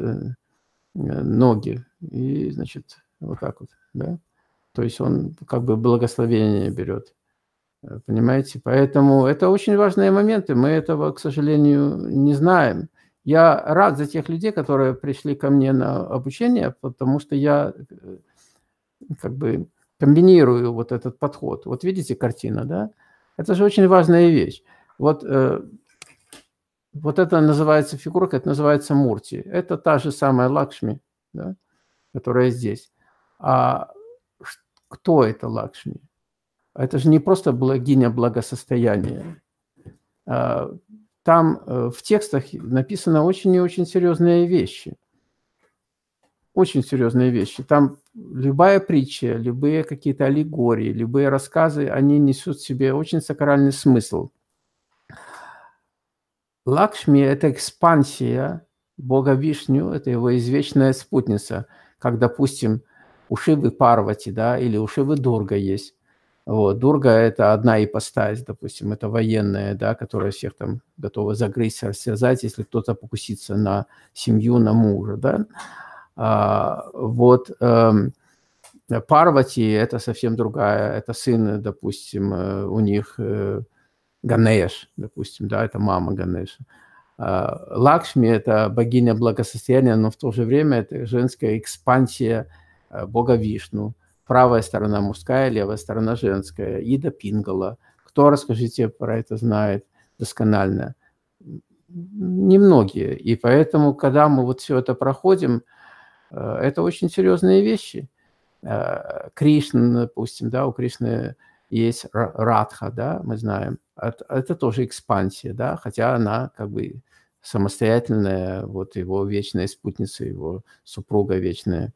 ноги, и, значит, вот так вот, да. То есть он как бы благословение берет. Э, понимаете? Поэтому это очень важные моменты. Мы этого, к сожалению, не знаем. Я рад за тех людей, которые пришли ко мне на обучение, потому что я э, как бы комбинирую вот этот подход. Вот видите картина, да? Это же очень важная вещь. Вот, э, вот это называется фигурка, это называется мурти. Это та же самая Лакшми, да, которая здесь. А кто это Лакшми? Это же не просто богиня благосостояния. А, там э, в текстах написано очень и очень серьезные вещи. Очень серьезные вещи. Там любая притча, любые какие-то аллегории, любые рассказы, они несут в себе очень сакральный смысл. Лакшми – это экспансия Бога Вишню, это его извечная спутница, как, допустим, у Шивы Парвати, да, или у Шивы Дурга есть вот. Дурга – это одна ипостась, допустим, это военная, да, которая всех там готова загрызть, растерзать, если кто-то покусится на семью, на мужа, да. А, вот э, Парвати – это совсем другая, это сын, допустим, э, у них э, Ганеш, допустим, да, это мама Ганеша. А, Лакшми – это богиня благосостояния, но в то же время это женская экспансия э, бога Вишну – правая сторона мужская, левая сторона женская, Ида Пингала. Кто, расскажите, про это знает досконально? Немногие. И поэтому, когда мы вот все это проходим, э, это очень серьезные вещи. Э, Кришна, допустим, да, у Кришны есть Радха, да, мы знаем. Это тоже экспансия, да, хотя она как бы самостоятельная, вот его вечная спутница, его супруга вечная.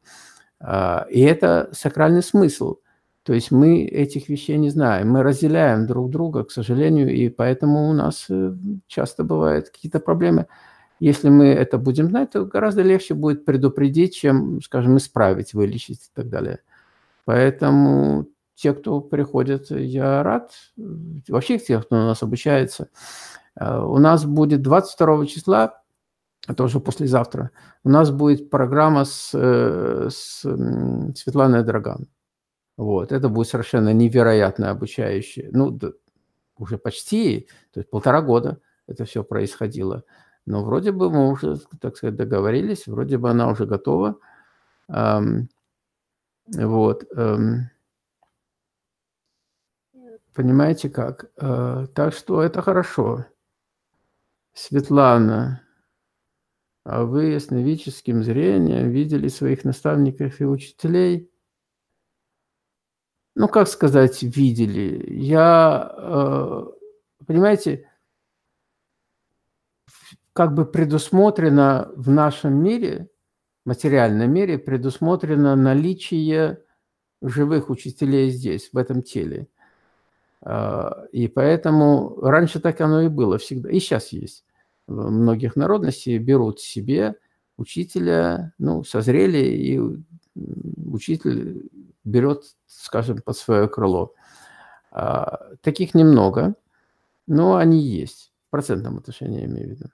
А, и это сакральный смысл. То есть мы этих вещей не знаем, мы разделяем друг друга, к сожалению, и поэтому у нас э, часто бывают какие-то проблемы. Если мы это будем знать, то гораздо легче будет предупредить, чем, скажем, исправить, вылечить и так далее. Поэтому те, кто приходит, я рад. Вообще тех, кто у нас обучается. А, у нас будет 22 числа это уже послезавтра, у нас будет программа с, э, с Светланой Драган. Вот, это будет совершенно невероятно обучающее. Ну, уже почти, то есть полтора года это все происходило. Но вроде бы мы уже, так сказать, договорились, вроде бы она уже готова. Эм, вот. Эм, понимаете как? Э, так что это хорошо. Светлана, а вы с новическим зрением видели своих наставников и учителей. Ну, как сказать, видели? Я, э, понимаете, как бы предусмотрено в нашем мире, материальном мире, предусмотрено наличие живых учителей здесь, в этом теле. А, и поэтому раньше так оно и было всегда, и сейчас есть многих народностей берут себе учителя, ну, созрели, и учитель берет, скажем, под свое крыло. А, таких немного, но они есть, в процентном отношении я имею в виду.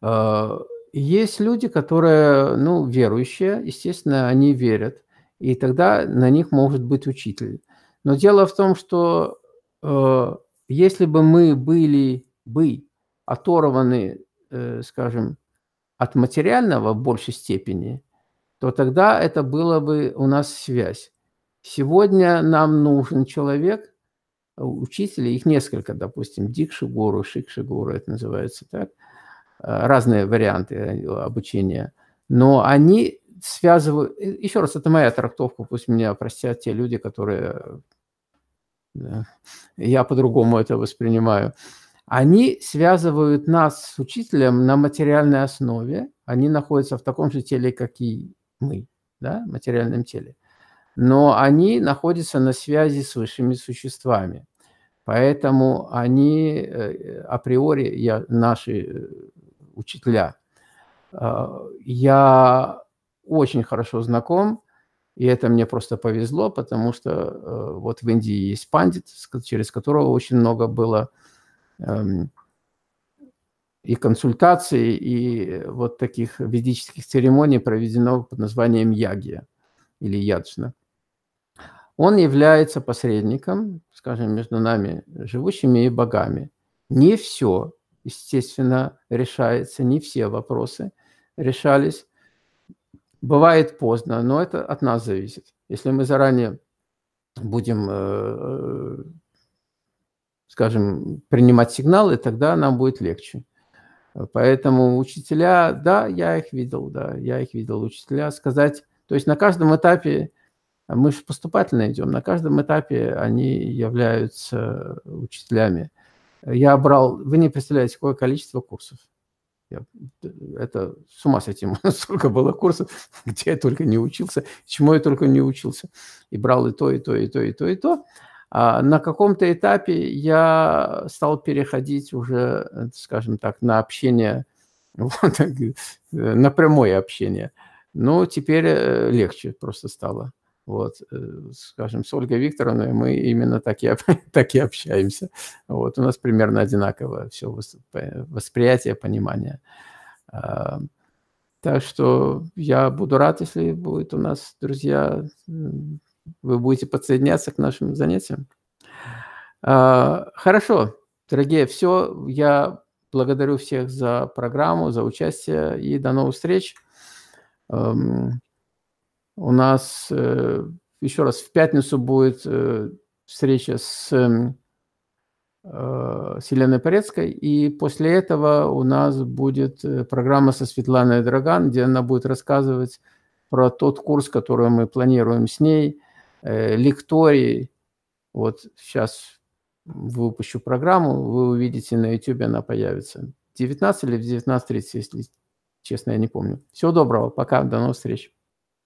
А, есть люди, которые, ну, верующие, естественно, они верят, и тогда на них может быть учитель. Но дело в том, что э, если бы мы были бы оторваны, э, скажем, от материального в большей степени, то тогда это было бы у нас связь. Сегодня нам нужен человек, учителя, их несколько, допустим, Дикшигуру, Шикшигуру, это называется так, э, разные варианты э, обучения, но они связывают, еще раз, это моя трактовка, пусть меня простят те люди, которые, я по-другому это воспринимаю, они связывают нас с учителем на материальной основе. Они находятся в таком же теле, как и мы, да, в материальном теле. Но они находятся на связи с высшими существами. Поэтому они э, априори я, наши э, учителя. А, я очень хорошо знаком, и это мне просто повезло, потому что э, вот в Индии есть пандит, через которого очень много было Эм, и консультаций, и вот таких ведических церемоний проведено под названием яги или яджна. Он является посредником, скажем, между нами живущими и богами. Не все, естественно, решается, не все вопросы решались. Бывает поздно, но это от нас зависит. Если мы заранее будем э, э, скажем, принимать сигналы, тогда нам будет легче. Поэтому учителя, да, я их видел, да, я их видел, учителя сказать, то есть на каждом этапе, мы же поступательно идем, на каждом этапе они являются учителями. Я брал, вы не представляете, какое количество курсов. Я, это с ума с этим, сколько было курсов, где я только не учился, чему я только не учился. И брал и то, и то, и то, и то, и то. И то. А, на каком-то этапе я стал переходить уже, э, скажем так, на общение, вот, э, на прямое общение. Но теперь э, легче просто стало. Вот, скажем, с Ольгой Викторовной мы именно так и, так и общаемся. Вот, у нас примерно одинаково все восприятие, понимание. А, так что я буду рад, если будет у нас, друзья, вы будете подсоединяться к нашим занятиям. А, хорошо, дорогие, все. Я благодарю всех за программу, за участие и до новых встреч. Эм, у нас э, еще раз в пятницу будет э, встреча с эм, э, Селеной Порецкой. И после этого у нас будет программа со Светланой Драган, где она будет рассказывать про тот курс, который мы планируем с ней, Э, лектории. Вот сейчас выпущу программу, вы увидите на YouTube, она появится. 19 или в 19.30, если честно, я не помню. Всего доброго, пока, до новых встреч.